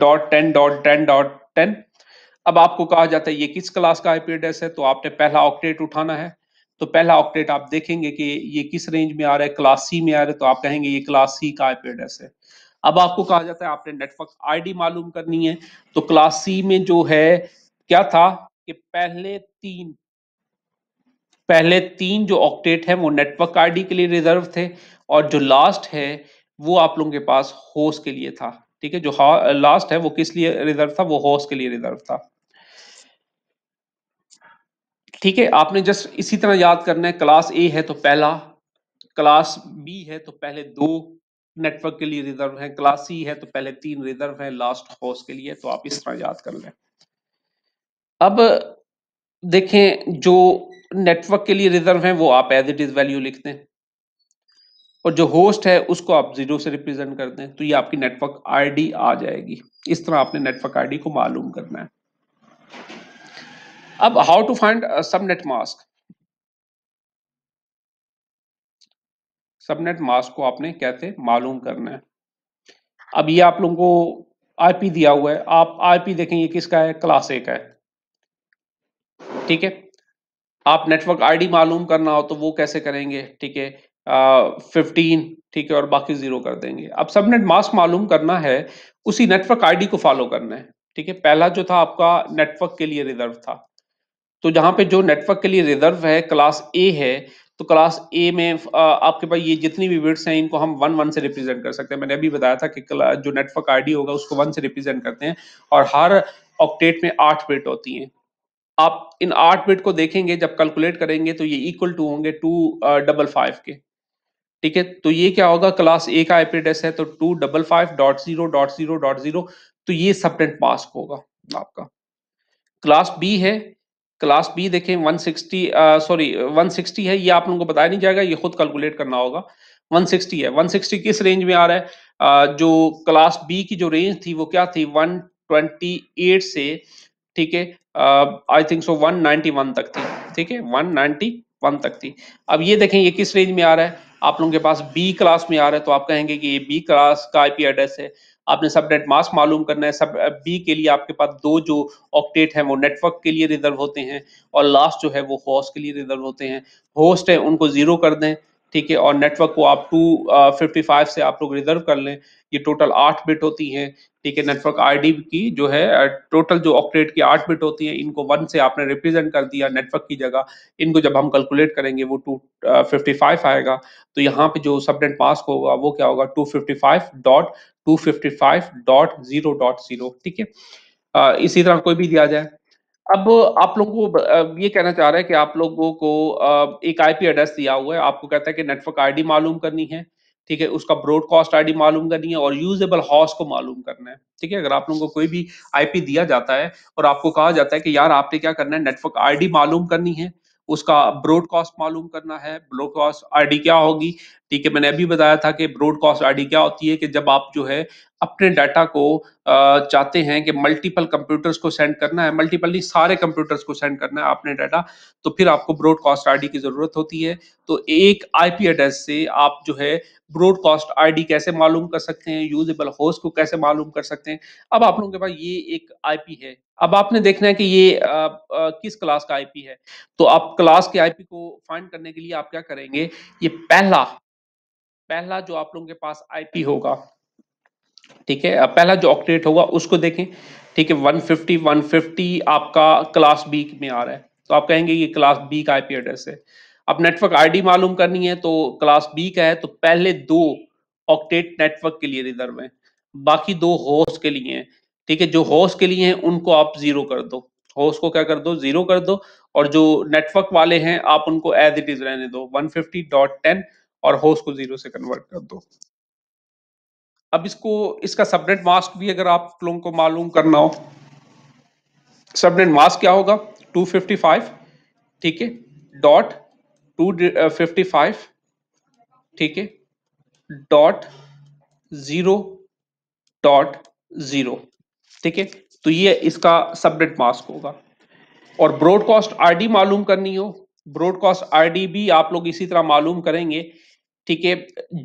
dot ten dot ten dot ten अब आपको कहा जाता है ये किस क्लास का एड्रेस है तो आपने पहला ऑक्टेट उठाना है तो पहला ऑक्टेट आप देखेंगे कि ये किस रेंज में आ रहा है क्लास सी में आ रहा है तो आप कहेंगे ये क्लास सी का एड्रेस है अब आपको कहा जाता है आपने नेटवर्क आईडी मालूम करनी है तो क्लास सी में जो है क्या था कि पहले तीन पहले तीन जो ऑक्टेट है वो नेटवर्क आईडी के लिए रिजर्व थे और जो लास्ट है वो आप लोगों के पास होस्ट के लिए था ठीक है जो लास्ट है वो किस लिए रिजर्व था वो होस्ट के लिए रिजर्व था ठीक है आपने जस्ट इसी तरह याद करना है क्लास ए है तो पहला क्लास बी है तो पहले दो नेटवर्क के लिए रिजर्व है क्लास सी है तो पहले तीन रिजर्व है लास्ट हाउस के लिए तो आप इस तरह याद कर लें अब देखें जो नेटवर्क के लिए रिजर्व है वो आप एज इट इज वैल्यू लिखते हैं और जो होस्ट है उसको आप जीरो से रिप्रेजेंट करते हैं तो ये आपकी नेटवर्क आईडी आ जाएगी इस तरह आपने नेटवर्क आईडी को मालूम करना है अब how to find subnet mask subnet mask को आपने कहते मालूम करना है अब ये आप लोगों को आरपी दिया हुआ है आप आरपी देखेंगे किसका है क्लास ए का है ठीक है आप नेटवर्क आईडी मालूम करना हो तो वो कैसे करेंगे ठीक है फिफ्टीन ठीक है और बाकी जीरो कर देंगे अब सबनेट मास्क मालूम करना है उसी नेटवर्क आईडी को फॉलो करना है ठीक है पहला जो था आपका नेटवर्क के लिए रिजर्व था तो जहाँ पे जो नेटवर्क के लिए रिजर्व है क्लास ए है तो क्लास ए में आपके पास ये जितनी भी बिट्स हैं इनको हम वन वन से रिप्रेजेंट कर सकते हैं मैंने अभी बताया था कि जो नेटवर्क आईडी होगा उसको वन से रिप्रेजेंट करते हैं और हर ऑक्टेट में आठ बिट होती हैं आप इन आठ बिट को देखेंगे जब कैलकुलेट करेंगे तो ये इक्वल टू होंगे टू डबल फाइव के ठीक है तो ये क्या होगा क्लास ए का आईपी एड्रेस है तो two double five dot zero dot zero dot zero तो ये सबनेट मास्क होगा आपका क्लास बी है क्लास बी देखें 160 सॉरी uh, 160 है ये आप लोगों को बताया नहीं जाएगा ये खुद कैलकुलेट करना होगा 160 है 160 किस रेंज में आ रहा है uh, जो क्लास बी की जो रेंज थी वो क्या थी 128 से ठीक है आई थिंक सो 191 तक थी ठीक है 191 तक थी अब ये देखें ये किस रेंज में आ रहा है आप लोगों के पास बी क्लास में आ रहा है तो आप कहेंगे कि ये बी क्लास का आईपी एड्रेस है आपने सब नेट मास्क मालूम करना है सब बी के लिए आपके पास दो जो ऑक्टेट हैं वो नेटवर्क के लिए रिजर्व होते हैं और लास्ट जो है वो होस्ट के लिए रिजर्व होते हैं होस्ट है उनको जीरो कर दें ठीक है और नेटवर्क को आप टू फिफ्टी फाइव से आप लोग रिजर्व कर लें ये टोटल आठ बिट होती है ठीक है नेटवर्क आईडी की जो है टोटल uh, जो ऑक्टेट की आठ बिट होती है इनको वन से आपने रिप्रेजेंट कर दिया नेटवर्क की जगह इनको जब हम कैलकुलेट करेंगे वो टू फिफ्टी फाइव आएगा तो यहाँ पे जो सबनेट मास्क होगा वो क्या होगा टू फिफ्टी फाइव डॉट 255.0.0 ठीक है इसी तरह कोई भी दिया जाए अब आप लोगों को ये कहना चाह रहा है कि आप लोगों को एक आईपी एड्रेस दिया हुआ है आपको कहता है कि नेटवर्क आईडी मालूम करनी है ठीक है उसका ब्रॉडकास्ट आईडी मालूम करनी है और यूजेबल हाउस को मालूम करना है ठीक है अगर आप लोगों को कोई भी आईपी दिया जाता है और आपको कहा जाता है कि यार आपने क्या करना है नेटवर्क आईडी मालूम करनी है उसका ब्रोड मालूम करना है ब्रॉडकास्ट आईडी क्या होगी ठीक है मैंने अभी बताया था कि ब्रोड आईडी क्या होती है कि जब आप जो है अपने डाटा को चाहते हैं कि मल्टीपल कंप्यूटर्स को सेंड करना है नहीं सारे कंप्यूटर्स को सेंड करना है आपने डाटा तो फिर आपको ब्रोड आईडी की ज़रूरत होती है तो एक आईपी एड्रेस से आप जो है ब्रॉडकास्ट आईडी कैसे मालूम कर सकते हैं यूजेबल होस्ट को कैसे मालूम कर सकते हैं अब आप लोगों के पास ये एक आईपी है अब आपने देखना है कि ये आ, आ, किस क्लास का आईपी है तो आप क्लास के आईपी को फाइंड करने के लिए आप क्या करेंगे ये पहला पहला जो आप लोगों के पास आईपी होगा ठीक है पहला जो ऑक्टेट होगा उसको देखें ठीक है 150 150 आपका क्लास बी में आ रहा है तो आप कहेंगे ये क्लास बी का आईपी एड्रेस है अब नेटवर्क आईडी मालूम करनी है तो क्लास बी का है तो पहले दो ऑक्टेट नेटवर्क के लिए रिजर्व है बाकी दो होस्ट के लिए हैं ठीक है जो होस्ट के लिए है उनको आप जीरो कर दो होस्ट को क्या कर दो जीरो कर दो और जो नेटवर्क वाले हैं आप उनको एज इट इज रहने दो 150.10 और होस्ट को जीरो से कन्वर्ट कर दो अब इसको इसका सबनेट मास्क भी अगर आप लोगों को मालूम करना हो सबनेट मास्क क्या होगा 255 ठीक है डॉट 255 uh, ठीक है डॉट जीरो डॉट जीरो ठीक है तो ये इसका सबनेट मास्क होगा और ब्रॉडकास्ट आरडी मालूम करनी हो ब्रॉडकास्ट आरडी भी आप लोग इसी तरह मालूम करेंगे ठीक है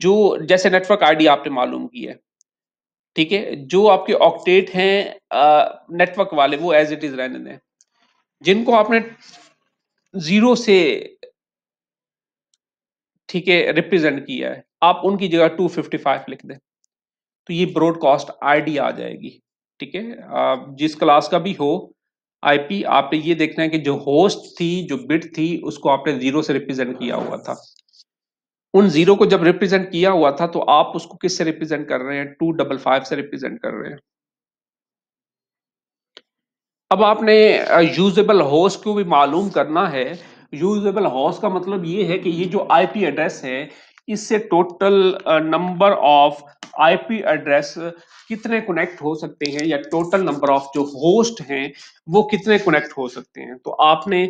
जो जैसे नेटवर्क आईडी आपने मालूम की है ठीक है जो आपके ऑक्टेट हैं नेटवर्क वाले वो एज इट इज रहने दें जिनको आपने जीरो से ठीक है रिप्रेजेंट किया है आप उनकी जगह 255 लिख दें तो ये ब्रॉडकास्ट आईडी आ जाएगी ठीक है जिस क्लास का भी हो आईपी आपने ये देखना है कि जो होस्ट थी जो बिट थी उसको आपने जीरो से रिप्रेजेंट किया हुआ था उन जीरो को जब रिप्रेजेंट किया हुआ था तो आप उसको किस से रिप्रेजेंट कर रहे हैं टू डबल फाइव से रिप्रेजेंट कर रहे हैं अब आपने यूजेबल होस्ट को भी मालूम करना है यूजेबल होस्ट का मतलब ये है कि ये जो आईपी एड्रेस है इससे total number of IP address कितने कनेक्ट हो सकते हैं या टोटल नंबर ऑफ जो होस्ट हैं वो कितने कनेक्ट हो सकते हैं तो आपने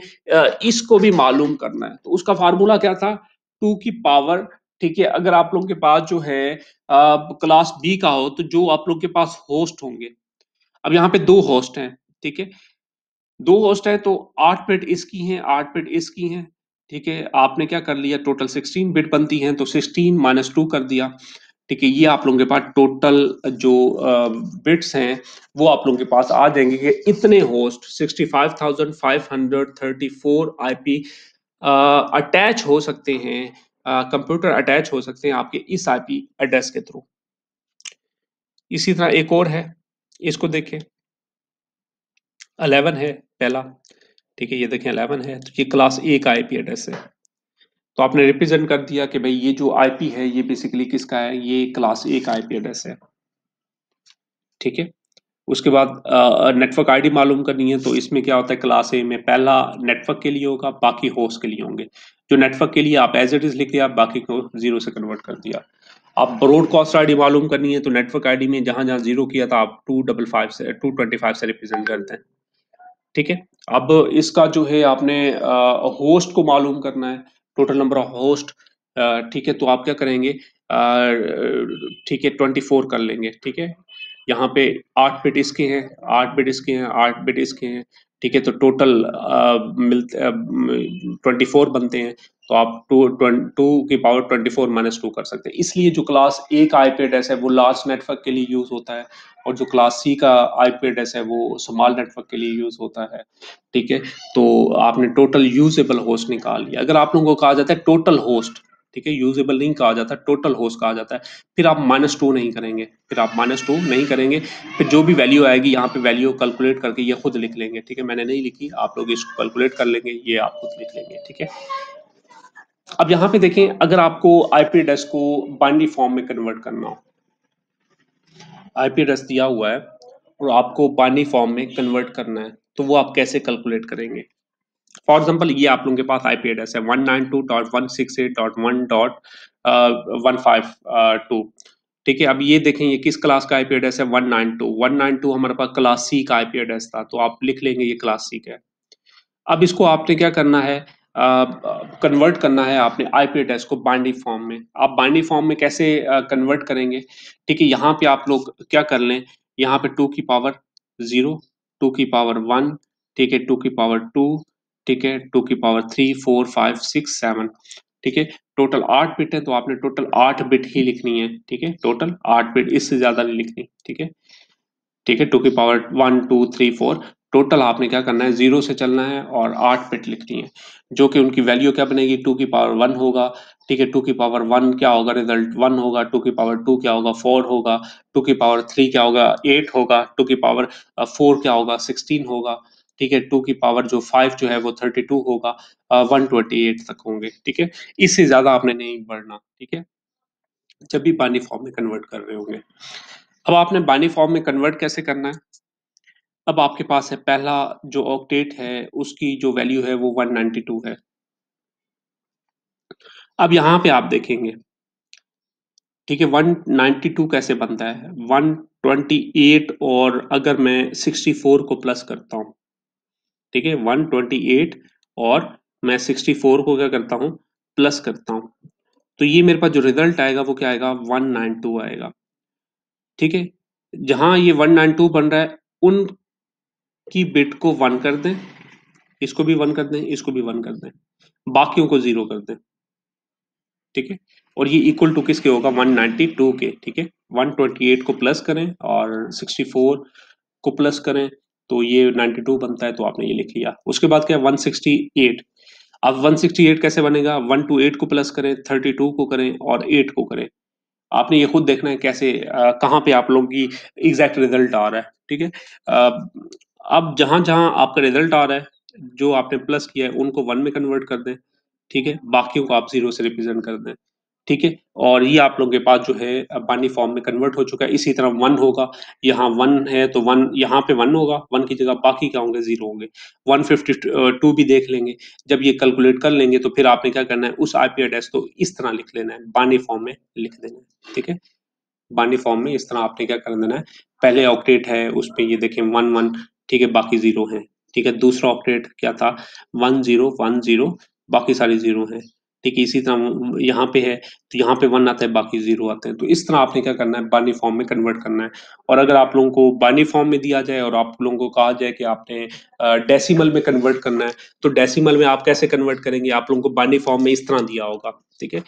इसको भी मालूम करना है तो उसका फार्मूला क्या था टू की पावर ठीक है अगर आप लोग के पास जो है आ, क्लास बी का हो तो जो आप लोग के पास होस्ट होंगे अब यहाँ पे दो होस्ट हैं ठीक है दो होस्ट है तो आठ पेट इसकी हैं आठ पेट इसकी हैं ठीक है आपने क्या कर लिया टोटल सिक्सटीन बिट बनती हैं तो सिक्सटीन माइनस टू कर दिया ठीक है ये आप लोगों के पास टोटल जो बिट्स हैं वो आप लोगों के पास आ जाएंगे कि इतने होस्ट 65,534 आईपी अटैच हो सकते हैं कंप्यूटर अटैच हो सकते हैं आपके इस आईपी एड्रेस के थ्रू इसी तरह एक और है इसको देखें 11 है पहला ठीक है ये देखें 11 है तो ये क्लास ए का आईपी एड्रेस है तो आपने रिप्रेजेंट कर दिया कि भाई ये जो आईपी है ये बेसिकली किसका है ये क्लास ए का आईपी एड्रेस है ठीक है उसके बाद नेटवर्क आईडी मालूम करनी है तो इसमें क्या होता है क्लास ए में पहला नेटवर्क के लिए होगा बाकी होस्ट के लिए होंगे जो नेटवर्क के लिए आप एज इट इज लिख दिया बाकी को जीरो से कन्वर्ट कर दिया आप ब्रॉडकास्ट आईडी मालूम करनी है तो नेटवर्क आईडी में जहां जहां जीरो किया था आप टू डबल फाइव से टू ट्वेंटी फाइव से रिप्रेजेंट करते हैं ठीक है अब इसका जो है आपने होस्ट को मालूम करना है टोटल नंबर ऑफ होस्ट ठीक है तो आप क्या करेंगे uh, ठीक है ट्वेंटी फोर कर लेंगे ठीक है यहाँ पे आठ बिट इसके हैं आठ बिट इसके हैं आठ बिट इसके हैं ठीक है तो टोटल मिलते ट्वेंटी फोर बनते हैं तो आप टू टू की power twenty four minus two कर सकते हैं इसलिए जो क्लास एक आईपी एड्रेस है वो लास्ट नेटवर्क के लिए यूज होता है और जो क्लास सी का आईपी एड्रेस है वो स्मॉल नेटवर्क के लिए यूज होता है ठीक है तो आपने टोटल यूजेबल होस्ट निकाल लिया अगर आप लोगों को कहा जाता है टोटल होस्ट ठीक है यूजेबल नहीं कहा जाता टोटल होस्ट कहा जाता है फिर आप माइनस टू नहीं करेंगे फिर आप माइनस टू नहीं करेंगे फिर जो भी वैल्यू आएगी यहाँ पे वैल्यू कैलकुलेट करके ये खुद लिख लेंगे ठीक है मैंने नहीं लिखी आप लोग इसको कैलकुलेट कर लेंगे ये आप खुद लिख लेंगे ठीक है अब यहाँ पे देखें अगर आपको आईपी एड्रेस को बाइनरी फॉर्म में कन्वर्ट करना हो आईपी एड्रेस दिया हुआ है और आपको बाइनरी फॉर्म में कन्वर्ट करना है तो वो आप कैसे कैलकुलेट करेंगे फॉर एग्जाम्पल ये आप लोगों के पास आईपी एड्रेस है one nine two dot one six eight dot one dot one five two ठीक है अब ये देखें ये किस क्लास का आईपी एड्रेस है one nine two one nine two हमारे पास क्लास सी का आईपी एड्रेस था तो आप लिख लेंगे ये क्लास सी का है अब इसको आपने क्या करना है कन्वर्ट करना है आपने आईपी एड्रेस को बाइंडी फॉर्म में आप बाइंडी फॉर्म में कैसे कन्वर्ट करेंगे ठीक है यहाँ पे आप लोग क्या कर लें यहाँ पे टू की पावर जीरो टू की पावर वन ठीक है टू की पावर टू ठीक है टू की power three four five six seven ठीक है टोटल आठ बिट है तो आपने टोटल आठ बिट ही लिखनी है ठीक है टोटल आठ बिट इससे ज्यादा नहीं लिखनी ठीक है ठीक है टू की power one two three four total आपने क्या करना है जीरो से चलना है और आठ पिट लिखनी है जो कि उनकी वैल्यू क्या बनेगी टू की पावर वन होगा ठीक है टू की पावर वन क्या होगा रिजल्ट वन होगा टू की पावर टू क्या होगा फोर होगा टू की पावर थ्री क्या होगा एट होगा टू की पावर फोर uh, क्या होगा सिक्सटीन होगा ठीक है टू की पावर जो फाइव जो है वो थर्टी टू होगा वन ट्वेंटी एट तक होंगे ठीक है इससे ज्यादा आपने नहीं बढ़ना ठीक है जब भी बानी फॉर्म में कन्वर्ट कर रहे होंगे अब आपने बानी फॉर्म में कन्वर्ट कैसे करना है अब आपके पास है पहला जो ऑक्टेट है उसकी जो वैल्यू है वो 192 है अब यहां पे आप देखेंगे ठीक है 192 कैसे बनता है 128 और अगर मैं 64 को प्लस करता हूं ठीक है 128 और मैं 64 को क्या करता हूं प्लस करता हूं तो ये मेरे पास जो रिजल्ट आएगा वो क्या आएगा 192 आएगा ठीक है जहां ये 192 बन रहा है उन की बिट को वन कर दें इसको भी वन कर दें इसको भी वन कर दें बाकियों को जीरो कर दें ठीक है और ये इक्वल टू किसके होगा 192 के ठीक है 128 को प्लस करें और 64 को प्लस करें तो ये 92 बनता है तो आपने ये लिख लिया उसके बाद क्या है 168 अब 168 कैसे बनेगा 128 को प्लस करें 32 को करें और 8 को करें आपने ये खुद देखना है कैसे कहाँ पे आप लोगों की एग्जैक्ट रिजल्ट आ रहा है ठीक है अब जहां जहां आपका रिजल्ट आ रहा है जो आपने प्लस किया है उनको वन में कन्वर्ट कर दें ठीक है बाकियों को आप जीरो से रिप्रेजेंट कर दें ठीक है और ये आप लोगों के पास जो है बानी फॉर्म में कन्वर्ट हो चुका है इसी तरह वन होगा यहाँ वन है तो वन यहाँ पे वन होगा वन की जगह बाकी क्या होंगे जीरो होंगे वन फिफ्टी टू भी देख लेंगे जब ये कैलकुलेट कर लेंगे तो फिर आपने क्या करना है उस आईपी एड्रेस को इस तरह लिख लेना है बानी फॉर्म में लिख देना है ठीक है बानी फॉर्म में इस तरह आपने क्या कर देना है पहले ऑक्टेट है उस पर ये देखें वन वन ठीक है बाकी जीरो है ठीक है दूसरा ऑपरेट क्या था वन जीरो वन जीरो बाकी सारे जीरो हैं। ठीक है इसी तरह यहाँ पे है तो यहाँ पे वन आता है बाकी जीरो आते हैं तो इस तरह आपने क्या करना है बानी फॉर्म में कन्वर्ट करना है और अगर आप लोगों को बानी फॉर्म में दिया जाए और आप लोगों को कहा जाए कि आपने डेसिमल में कन्वर्ट करना है तो डेसिमल में आप कैसे कन्वर्ट करेंगे आप लोगों को बानी फॉर्म में इस तरह दिया होगा ठीक है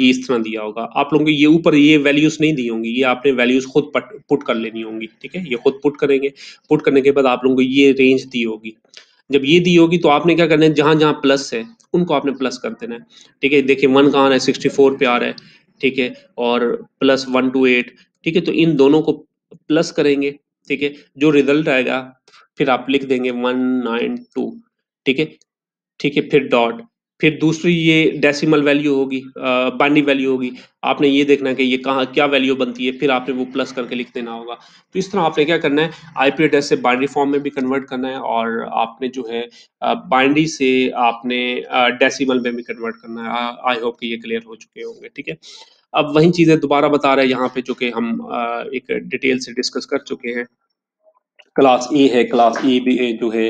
ये इस तरह दिया होगा आप लोगों को ये ऊपर ये वैल्यूज नहीं दी होंगी ये आपने वैल्यूज खुद पुट कर लेनी होंगी ठीक है ये खुद पुट करेंगे पुट करने के बाद आप लोगों को ये रेंज दी होगी जब ये दी होगी तो आपने क्या करना है जहां जहाँ प्लस है उनको आपने प्लस कर देना है ठीक है देखिए वन कहाँ है सिक्सटी फोर पे आ रहा है ठीक है और प्लस वन टू एट ठीक है तो इन दोनों को प्लस करेंगे ठीक है जो रिजल्ट आएगा फिर आप लिख देंगे वन नाइन टू ठीक है ठीक है फिर डॉट फिर दूसरी ये डेसिमल वैल्यू होगी बाइनरी वैल्यू होगी आपने ये देखना है कि ये कहाँ क्या वैल्यू बनती है फिर आपने वो प्लस करके लिख देना होगा तो इस तरह आपने क्या करना है आईपी एड्रेस से बाइनरी फॉर्म में भी कन्वर्ट करना है और आपने जो है बाइनरी से आपने डेसिमल में भी कन्वर्ट करना है आई होप कि ये क्लियर हो चुके होंगे ठीक है अब वही चीज़ें दोबारा बता रहे हैं यहाँ पे जो कि हम एक डिटेल से डिस्कस कर चुके हैं क्लास ए है क्लास ए भी जो है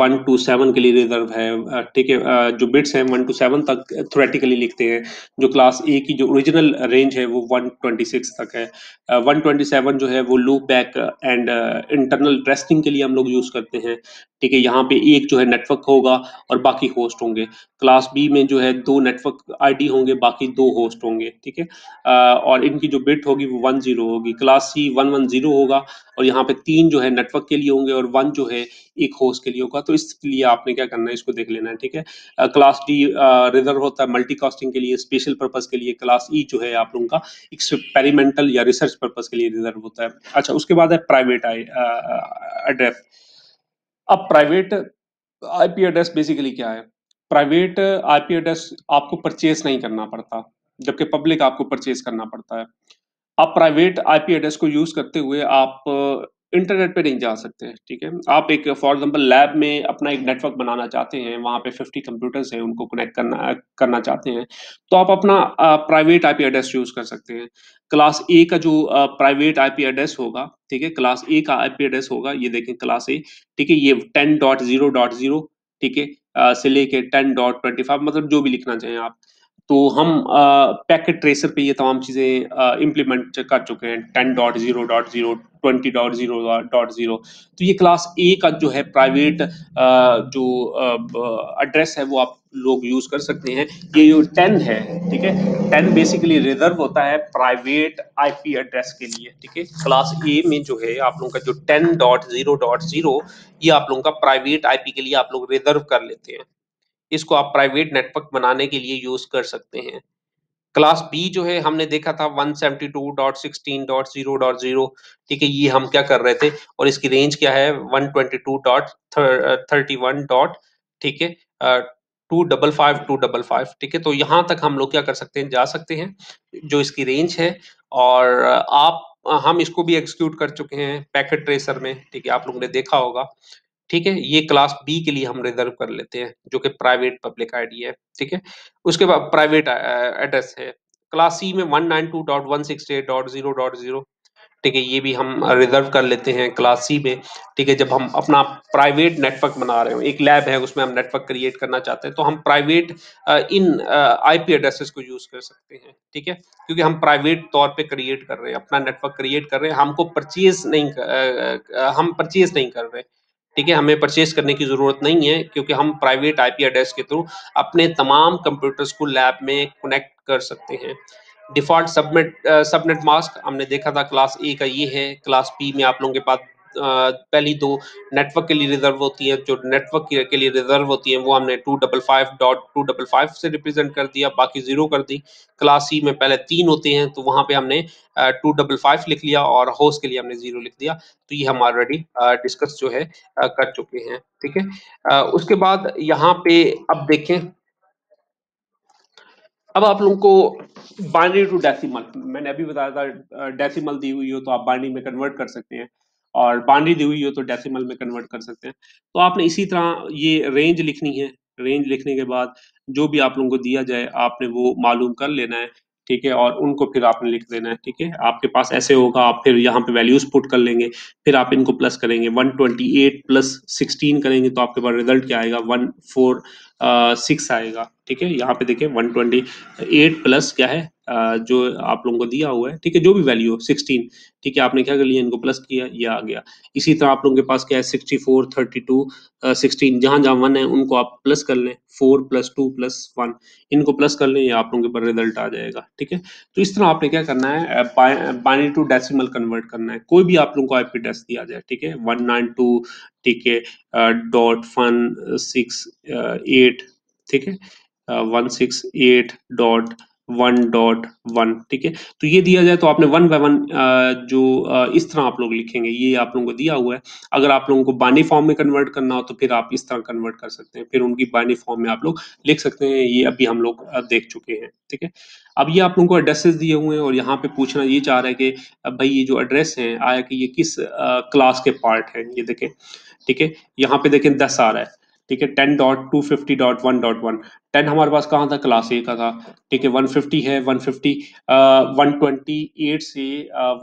वन टू सेवन के लिए रिजर्व है ठीक है जो बिट्स हैं वन टू सेवन तक थ्रेटिकली लिखते हैं जो क्लास ए की जो ओरिजिनल रेंज है वो वन ट्वेंटी सिक्स तक है वन ट्वेंटी सेवन जो है वो loop back and internal addressing के लिए हम लोग यूज़ करते हैं ठीक है यहाँ पे एक जो है नेटवर्क होगा और बाकी होस्ट होंगे क्लास बी में जो है दो नेटवर्क आईडी होंगे बाकी दो होस्ट होंगे ठीक है और इनकी जो बिट होगी वो वन जीरो होगी class C one one zero होगा और यहाँ पे तीन जो है नेटवर्क के लिए होंगे और वन जो है एक होस्ट के लिए होगा तो इसके लिए आपने क्या करना है इसको देख लेना है ठीक है क्लास डी रिजर्व होता है मल्टी कास्टिंग के लिए स्पेशल पर्पज के लिए क्लास ई e जो है आप लोगों का एक्सपेरिमेंटल या रिसर्च पर्पज के लिए रिजर्व होता है अच्छा उसके बाद है प्राइवेट एड्रेस अब प्राइवेट आईपी एड्रेस बेसिकली क्या है प्राइवेट आईपी एड्रेस आपको परचेज नहीं करना पड़ता जबकि पब्लिक आपको परचेज करना पड़ता है आप प्राइवेट आईपी एड्रेस को यूज करते हुए आप इंटरनेट पे नहीं जा सकते ठीक है आप एक फॉर एग्जांपल लैब में अपना एक नेटवर्क बनाना चाहते हैं वहाँ पे 50 कंप्यूटर्स हैं उनको कनेक्ट करना करना चाहते हैं तो आप अपना प्राइवेट आईपी एड्रेस यूज़ कर सकते हैं क्लास ए का जो प्राइवेट आईपी एड्रेस होगा ठीक है क्लास ए का आईपी एड्रेस होगा ये देखें क्लास ए ठीक है ये ten dot zero dot zero ठीक है से लेके टेन मतलब जो भी लिखना चाहें आप तो हम पैकेट ट्रेसर पे ये तमाम चीज़ें इम्प्लीमेंट कर चुके हैं ten dot zero dot zero twenty dot zero dot zero तो ये क्लास ए का जो है प्राइवेट जो एड्रेस है वो आप लोग यूज़ कर सकते हैं ये जो टेन है ठीक है टेन बेसिकली रिजर्व होता है प्राइवेट आईपी एड्रेस के लिए ठीक है क्लास ए में जो है आप लोगों का जो ten dot zero dot zero ये आप लोगों का प्राइवेट आईपी के लिए आप लोग रिजर्व कर लेते हैं इसको आप प्राइवेट नेटवर्क बनाने के लिए यूज कर सकते हैं क्लास बी जो है हमने देखा था 172.16.0.0 ठीक है ये हम क्या कर रहे थे और इसकी रेंज क्या है 122.31. ठीक है two double five two double five ठीक है तो यहाँ तक हम लोग क्या कर सकते हैं जा सकते हैं जो इसकी रेंज है और आप हम इसको भी एक्सक्यूट कर चुके हैं पैकेट ट्रेसर में ठीक है आप लोगों ने देखा होगा ठीक है ये क्लास बी के लिए हम रिजर्व कर लेते हैं जो कि प्राइवेट पब्लिक आईडी है ठीक है उसके बाद प्राइवेट एड्रेस है क्लास सी में one nine two dot one six eight dot zero dot zero ठीक है ये भी हम रिजर्व कर लेते हैं क्लास सी में ठीक है जब हम अपना प्राइवेट नेटवर्क बना रहे हो एक लैब है उसमें हम नेटवर्क क्रिएट करना चाहते हैं तो हम प्राइवेट इन आईपी एड्रेसेस को यूज कर सकते हैं ठीक है क्योंकि हम प्राइवेट तौर पे क्रिएट कर रहे हैं अपना नेटवर्क क्रिएट कर रहे हैं हमको परचेज नहीं हम परचेज नहीं कर रहे हैं ठीक है हमें परचेस करने की ज़रूरत नहीं है क्योंकि हम प्राइवेट आईपी एड्रेस के थ्रू अपने तमाम कंप्यूटर्स को लैब में कनेक्ट कर सकते हैं डिफ़ॉल्ट सबनेट सबनेट मास्क हमने देखा था क्लास ए का ये है क्लास पी में आप लोगों के पास पहली दो नेटवर्क के लिए रिजर्व होती है जो नेटवर्क के लिए रिजर्व होती है वो हमने two double five dot two double five से रिप्रेजेंट कर दिया बाकी जीरो कर दी क्लास सी में पहले तीन होते हैं तो वहां पे हमने टू डबल फाइव लिख लिया और होस्ट के लिए हमने जीरो लिख दिया तो ये हम ऑलरेडी डिस्कस जो है कर चुके हैं ठीक है उसके बाद यहाँ पे अब देखें अब आप लोगों को बाइनरी टू डेसिमल मैंने अभी बताया था डेसिमल दी हुई हो तो आप बाइनरी में कन्वर्ट कर सकते हैं और बाउंड्री दी हुई हो तो डेसिमल में कन्वर्ट कर सकते हैं तो आपने इसी तरह ये रेंज लिखनी है रेंज लिखने के बाद जो भी आप लोगों को दिया जाए आपने वो मालूम कर लेना है ठीक है और उनको फिर आपने लिख देना है ठीक है आपके पास ऐसे होगा आप फिर यहाँ पे वैल्यूज पुट कर लेंगे फिर आप इनको प्लस करेंगे 128 प्लस 16 करेंगे तो आपके पास रिजल्ट क्या आएगा फोर सिक्स आएगा ठीक है यहाँ पे देखिए वन ट्वेंटी एट प्लस क्या है आ, जो आप लोगों को दिया हुआ है ठीक है जो भी वैल्यू हो सिक्सटीन ठीक है आपने क्या कर लिया इनको प्लस किया ये आ गया इसी तरह आप लोगों के पास क्या है sixty four thirty two sixteen जहाँ जहाँ वन है उनको आप प्लस कर लें four plus two plus one इनको प्लस कर लें ये आप लोगों के पर रिजल्ट आ जाएगा ठीक है तो इस तरह आपने क्या करना है बाइनरी टू डेसिमल कन्वर्ट करना है कोई भी आप लोगों को आईपी डेस्क दिया जाए ठीक है वन नाइन टू ठीक है डॉट वन सिक्स एट ठीक है one six eight dot one dot one ठीक है तो ये दिया जाए तो आपने वन बाय वन जो इस तरह आप लोग लिखेंगे ये आप लोगों को दिया हुआ है अगर आप लोगों को बानी फॉर्म में कन्वर्ट करना हो तो फिर आप इस तरह कन्वर्ट कर सकते हैं फिर उनकी बानी फॉर्म में आप लोग लिख सकते हैं ये अभी हम लोग देख चुके हैं ठीक है अब ये आप लोगों को एड्रेसेस दिए हुए हैं और यहाँ पे पूछना ये चाह रहा है कि भाई ये जो एड्रेस है आया कि ये किस क्लास के पार्ट है ये देखें ठीक है यहाँ पे देखें दस आ रहा है ठीक है ten dot two fifty dot one dot one ten हमारे पास कहाँ था क्लास ए का था ठीक है वन फिफ्टी है one fifty one twenty eight से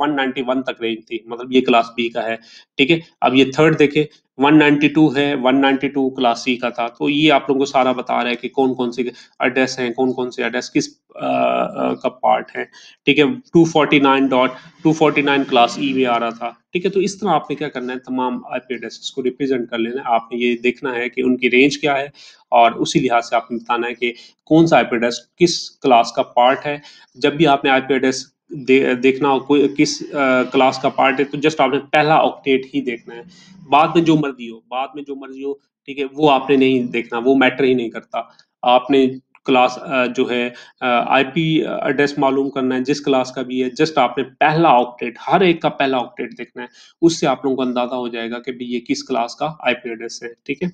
वन नाइन्टी वन तक रेंज थी मतलब ये क्लास बी का है ठीक है अब ये थर्ड देखे वन नाइन्टी टू है one ninety two class C का था तो ये आप लोगों को सारा बता रहा है कि कौन कौन से एड्रेस हैं कौन कौन से एड्रेस किस का पार्ट है ठीक है 249 डॉट 249 क्लास ई में आ रहा था ठीक है तो इस तरह आपने क्या करना है तमाम पी एड्रेसेस को रिप्रेजेंट कर लेना है आपने ये देखना है कि उनकी रेंज क्या है और उसी लिहाज से आपने बताना है कि कौन सा आई पी एड्रेस किस क्लास का पार्ट है जब भी आपने आई पी एड्रेस दे, देखना हो कोई किस आ, क्लास का पार्ट है तो जस्ट आपने पहला ऑक्टेट ही देखना है बाद में जो मर्जी हो बाद में जो मर्जी हो ठीक है वो आपने नहीं देखना वो मैटर ही नहीं करता आपने क्लास जो है आईपी एड्रेस मालूम करना है जिस क्लास का भी है जस्ट आपने पहला ऑक्टेट हर एक का पहला ऑक्टेट देखना है उससे आप लोगों को अंदाजा हो जाएगा कि भाई ये किस क्लास का आईपी एड्रेस है ठीक है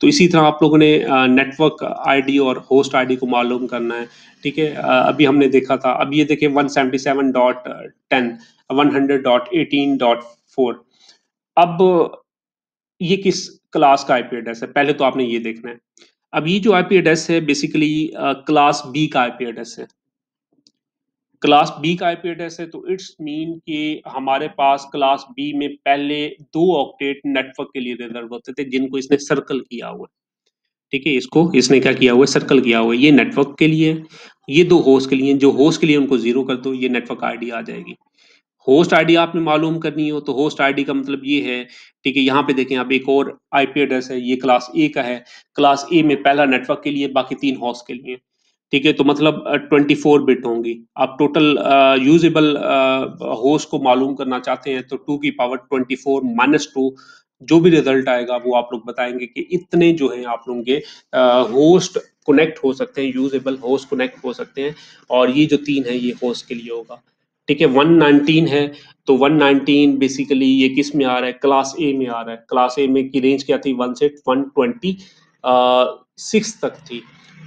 तो इसी तरह आप लोगों ने नेटवर्क आईडी और होस्ट आईडी को मालूम करना है ठीक है अभी हमने देखा था अब ये एटीन डॉट फोर अब ये किस क्लास का आईपी एड्रेस है पहले तो आपने ये देखना है अब ये जो आईपी एड्रेस है बेसिकली क्लास बी का आईपी एड्रेस है क्लास बी का आईपी एड्रेस है तो इट्स मीन कि हमारे पास क्लास बी में पहले दो ऑक्टेट नेटवर्क के लिए रिजर्व होते थे जिनको इसने सर्कल किया हुआ ठीक है इसको इसने क्या किया हुआ है सर्कल किया हुआ है ये नेटवर्क के लिए ये दो होस्ट के लिए जो होस्ट के लिए उनको जीरो कर दो ये नेटवर्क आईडी आ जाएगी होस्ट आईडी आपने मालूम करनी हो तो होस्ट आईडी का मतलब ये है ठीक है यहाँ पे देखें आप एक और आईपी एड्रेस है ये क्लास ए का है क्लास ए में पहला नेटवर्क के लिए बाकी तीन होस्ट के लिए ठीक है तो मतलब 24 बिट होंगी आप टोटल यूजेबल होस्ट को मालूम करना चाहते हैं तो टू की पावर 24 फोर माइनस टू जो भी रिजल्ट आएगा वो आप लोग बताएंगे कि इतने जो हैं आप लोगों के होस्ट कनेक्ट हो सकते हैं यूजेबल होस्ट कनेक्ट हो सकते हैं और ये जो तीन है ये होस्ट के लिए होगा ठीक है नाइनटीन है तो वन नाइनटीन बेसिकली ये किस में आ रहा है क्लास ए में आ रहा है क्लास ए में की रेंज क्या थी वन से वन ट्वेंटी सिक्स तक थी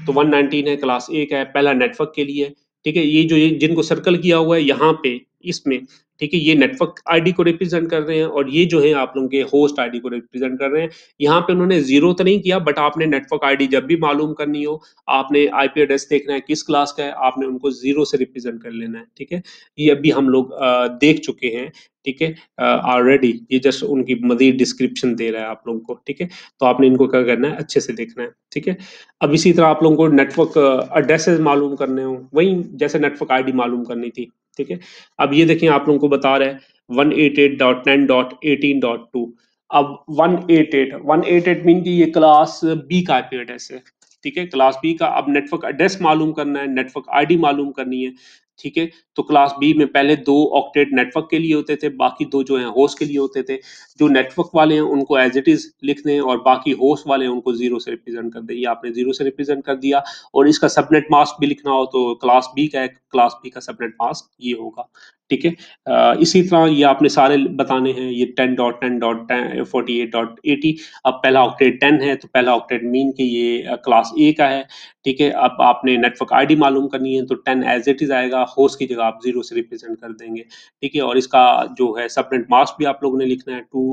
तो वन नाइनटीन है क्लास ए का है पहला नेटवर्क के लिए ठीक है ये जो ये जिनको सर्कल किया हुआ है यहाँ पे इसमें ठीक है ये नेटवर्क आईडी को रिप्रेजेंट कर रहे हैं और ये जो है आप लोगों के होस्ट आईडी को रिप्रेजेंट कर रहे हैं यहाँ पे उन्होंने जीरो तो नहीं किया बट आपने नेटवर्क आईडी जब भी मालूम करनी हो आपने आईपी एड्रेस देखना है किस क्लास का है आपने उनको जीरो से रिप्रेजेंट कर लेना है ठीक है ये अभी हम लोग देख चुके हैं ठीक है ऑलरेडी ये जस्ट उनकी मजीद डिस्क्रिप्शन दे रहा है आप लोगों को ठीक है तो आपने इनको क्या करना है अच्छे से देखना है ठीक है अब इसी तरह आप लोगों को नेटवर्क एड्रेसेस मालूम करने हो वहीं जैसे नेटवर्क आईडी मालूम करनी थी ठीक है अब ये देखिए आप लोगों को बता रहे one eight eight dot ten dot eighteen dot two अब one eight eight one eight eight mean की ये क्लास बी का आईपी एड्रेस है ठीक है क्लास बी का अब नेटवर्क एड्रेस मालूम करना है नेटवर्क आईडी मालूम करनी है ठीक है तो क्लास बी में पहले दो ऑक्टेट नेटवर्क के लिए होते थे बाकी दो जो हैं होस्ट के लिए होते थे जो नेटवर्क वाले हैं उनको एज इट इज़ लिख दें और बाकी होस्ट वाले हैं उनको जीरो से रिप्रेजेंट कर दें ये आपने जीरो से रिप्रेजेंट कर दिया और इसका सबनेट मास्क भी लिखना हो तो क्लास बी का क्लास बी का सबनेट मास्क ये होगा ठीक है इसी तरह ये आपने सारे बताने हैं ये ten dot ten dot forty eight dot eighty अब पहला ऑक्टेट टेन है तो पहला ऑक्टेट मीन के ये क्लास ए का है ठीक है अब आपने नेटवर्क आईडी मालूम करनी है तो टेन एज इट इज आएगा होस्ट की जगह आप जीरो से रिप्रेजेंट कर देंगे ठीक है और इसका जो है सबनेट मास्क भी आप लोगों ने लिखना है two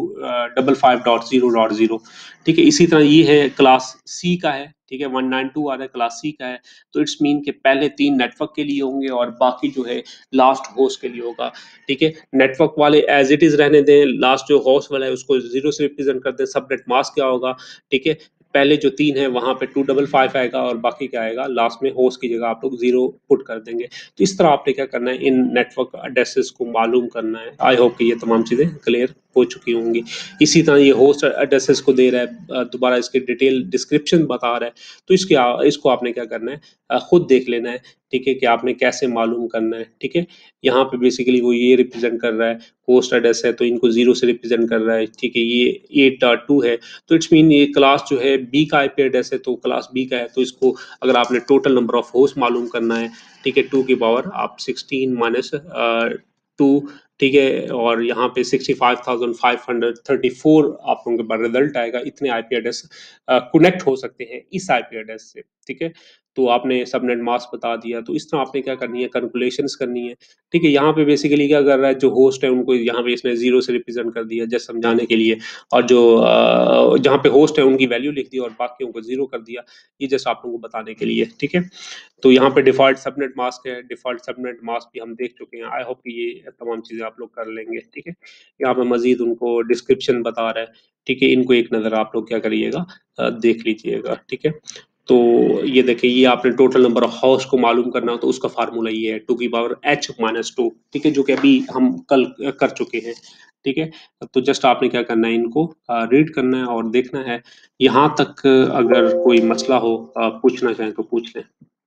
double five dot zero dot zero ठीक है इसी तरह ये है क्लास सी का है ठीक है वन नाइन टू आ रहा है क्लास सी का है तो इट्स मीन के पहले तीन नेटवर्क के लिए होंगे और बाकी जो है लास्ट होस्ट के लिए होगा ठीक है नेटवर्क वाले एज इट इज रहने दें लास्ट जो होस्ट वाला है उसको जीरो से रिप्रेजेंट कर दें सबनेट मास्क क्या होगा ठीक है पहले जो तीन है वहां पे टू डबल फाइव आएगा और बाकी क्या आएगा लास्ट में होस्ट की जगह आप लोग जीरो पुट कर देंगे तो इस तरह आपने क्या करना है इन नेटवर्क एड्रेसेस को मालूम करना है आई होप कि ये तमाम चीजें क्लियर हो चुकी होंगी इसी तरह ये होस्ट एड्रेसेस को दे रहा है दोबारा इसके डिटेल डिस्क्रिप्शन बता रहा है तो इसके इसको आपने क्या करना है खुद देख लेना है ठीक है कि आपने कैसे मालूम करना है ठीक है यहाँ पे बेसिकली वो ये रिप्रेजेंट कर रहा है होस्ट एड्रेस है तो इनको जीरो से रिप्रेजेंट कर रहा है ठीक है ये एट डॉट टू है तो इट्स मीन ये क्लास जो है बी का आई एड्रेस है तो क्लास बी का है तो इसको अगर आपने टोटल नंबर ऑफ होस्ट मालूम करना है ठीक है टू की पावर आप सिक्सटीन माइनस टू ठीक है और यहाँ पे sixty five five thousand hundred thirty four आप लोगों के पास रिजल्ट आएगा इतने आईपी एड्रेस कनेक्ट हो सकते हैं इस आईपी एड्रेस से ठीक है तो आपने सबनेट मास्क बता दिया तो इस तरह आपने क्या करनी है कैलकुलेशंस करनी है ठीक है यहाँ पे बेसिकली क्या कर रहा है जो होस्ट है उनको यहाँ पे इसने जीरो से रिप्रेजेंट कर दिया जस्ट समझाने के लिए और जो जहाँ पे होस्ट है उनकी वैल्यू लिख दी और बाकी उनको जीरो कर दिया ये जस्ट आप लोगों को बताने के लिए ठीक है तो यहाँ पे डिफॉल्ट सबनेट मास्क है डिफॉल्ट सबनेट मास्क भी हम देख चुके हैं आई होप कि ये तमाम चीज़ें आप लोग कर लेंगे ठीक है यहाँ पे मजीद उनको डिस्क्रिप्शन बता रहा है ठीक है इनको एक नज़र आप लोग क्या करिएगा देख लीजिएगा ठीक है तो ये देखिए ये आपने टोटल नंबर ऑफ हाउस को मालूम करना हो तो उसका फार्मूला ये है टू की पावर एच माइनस टू ठीक है जो कि अभी हम कल कर चुके हैं ठीक है तो जस्ट आपने क्या करना है इनको रीड करना है और देखना है यहाँ तक अगर कोई मसला हो पूछना चाहें तो पूछ लें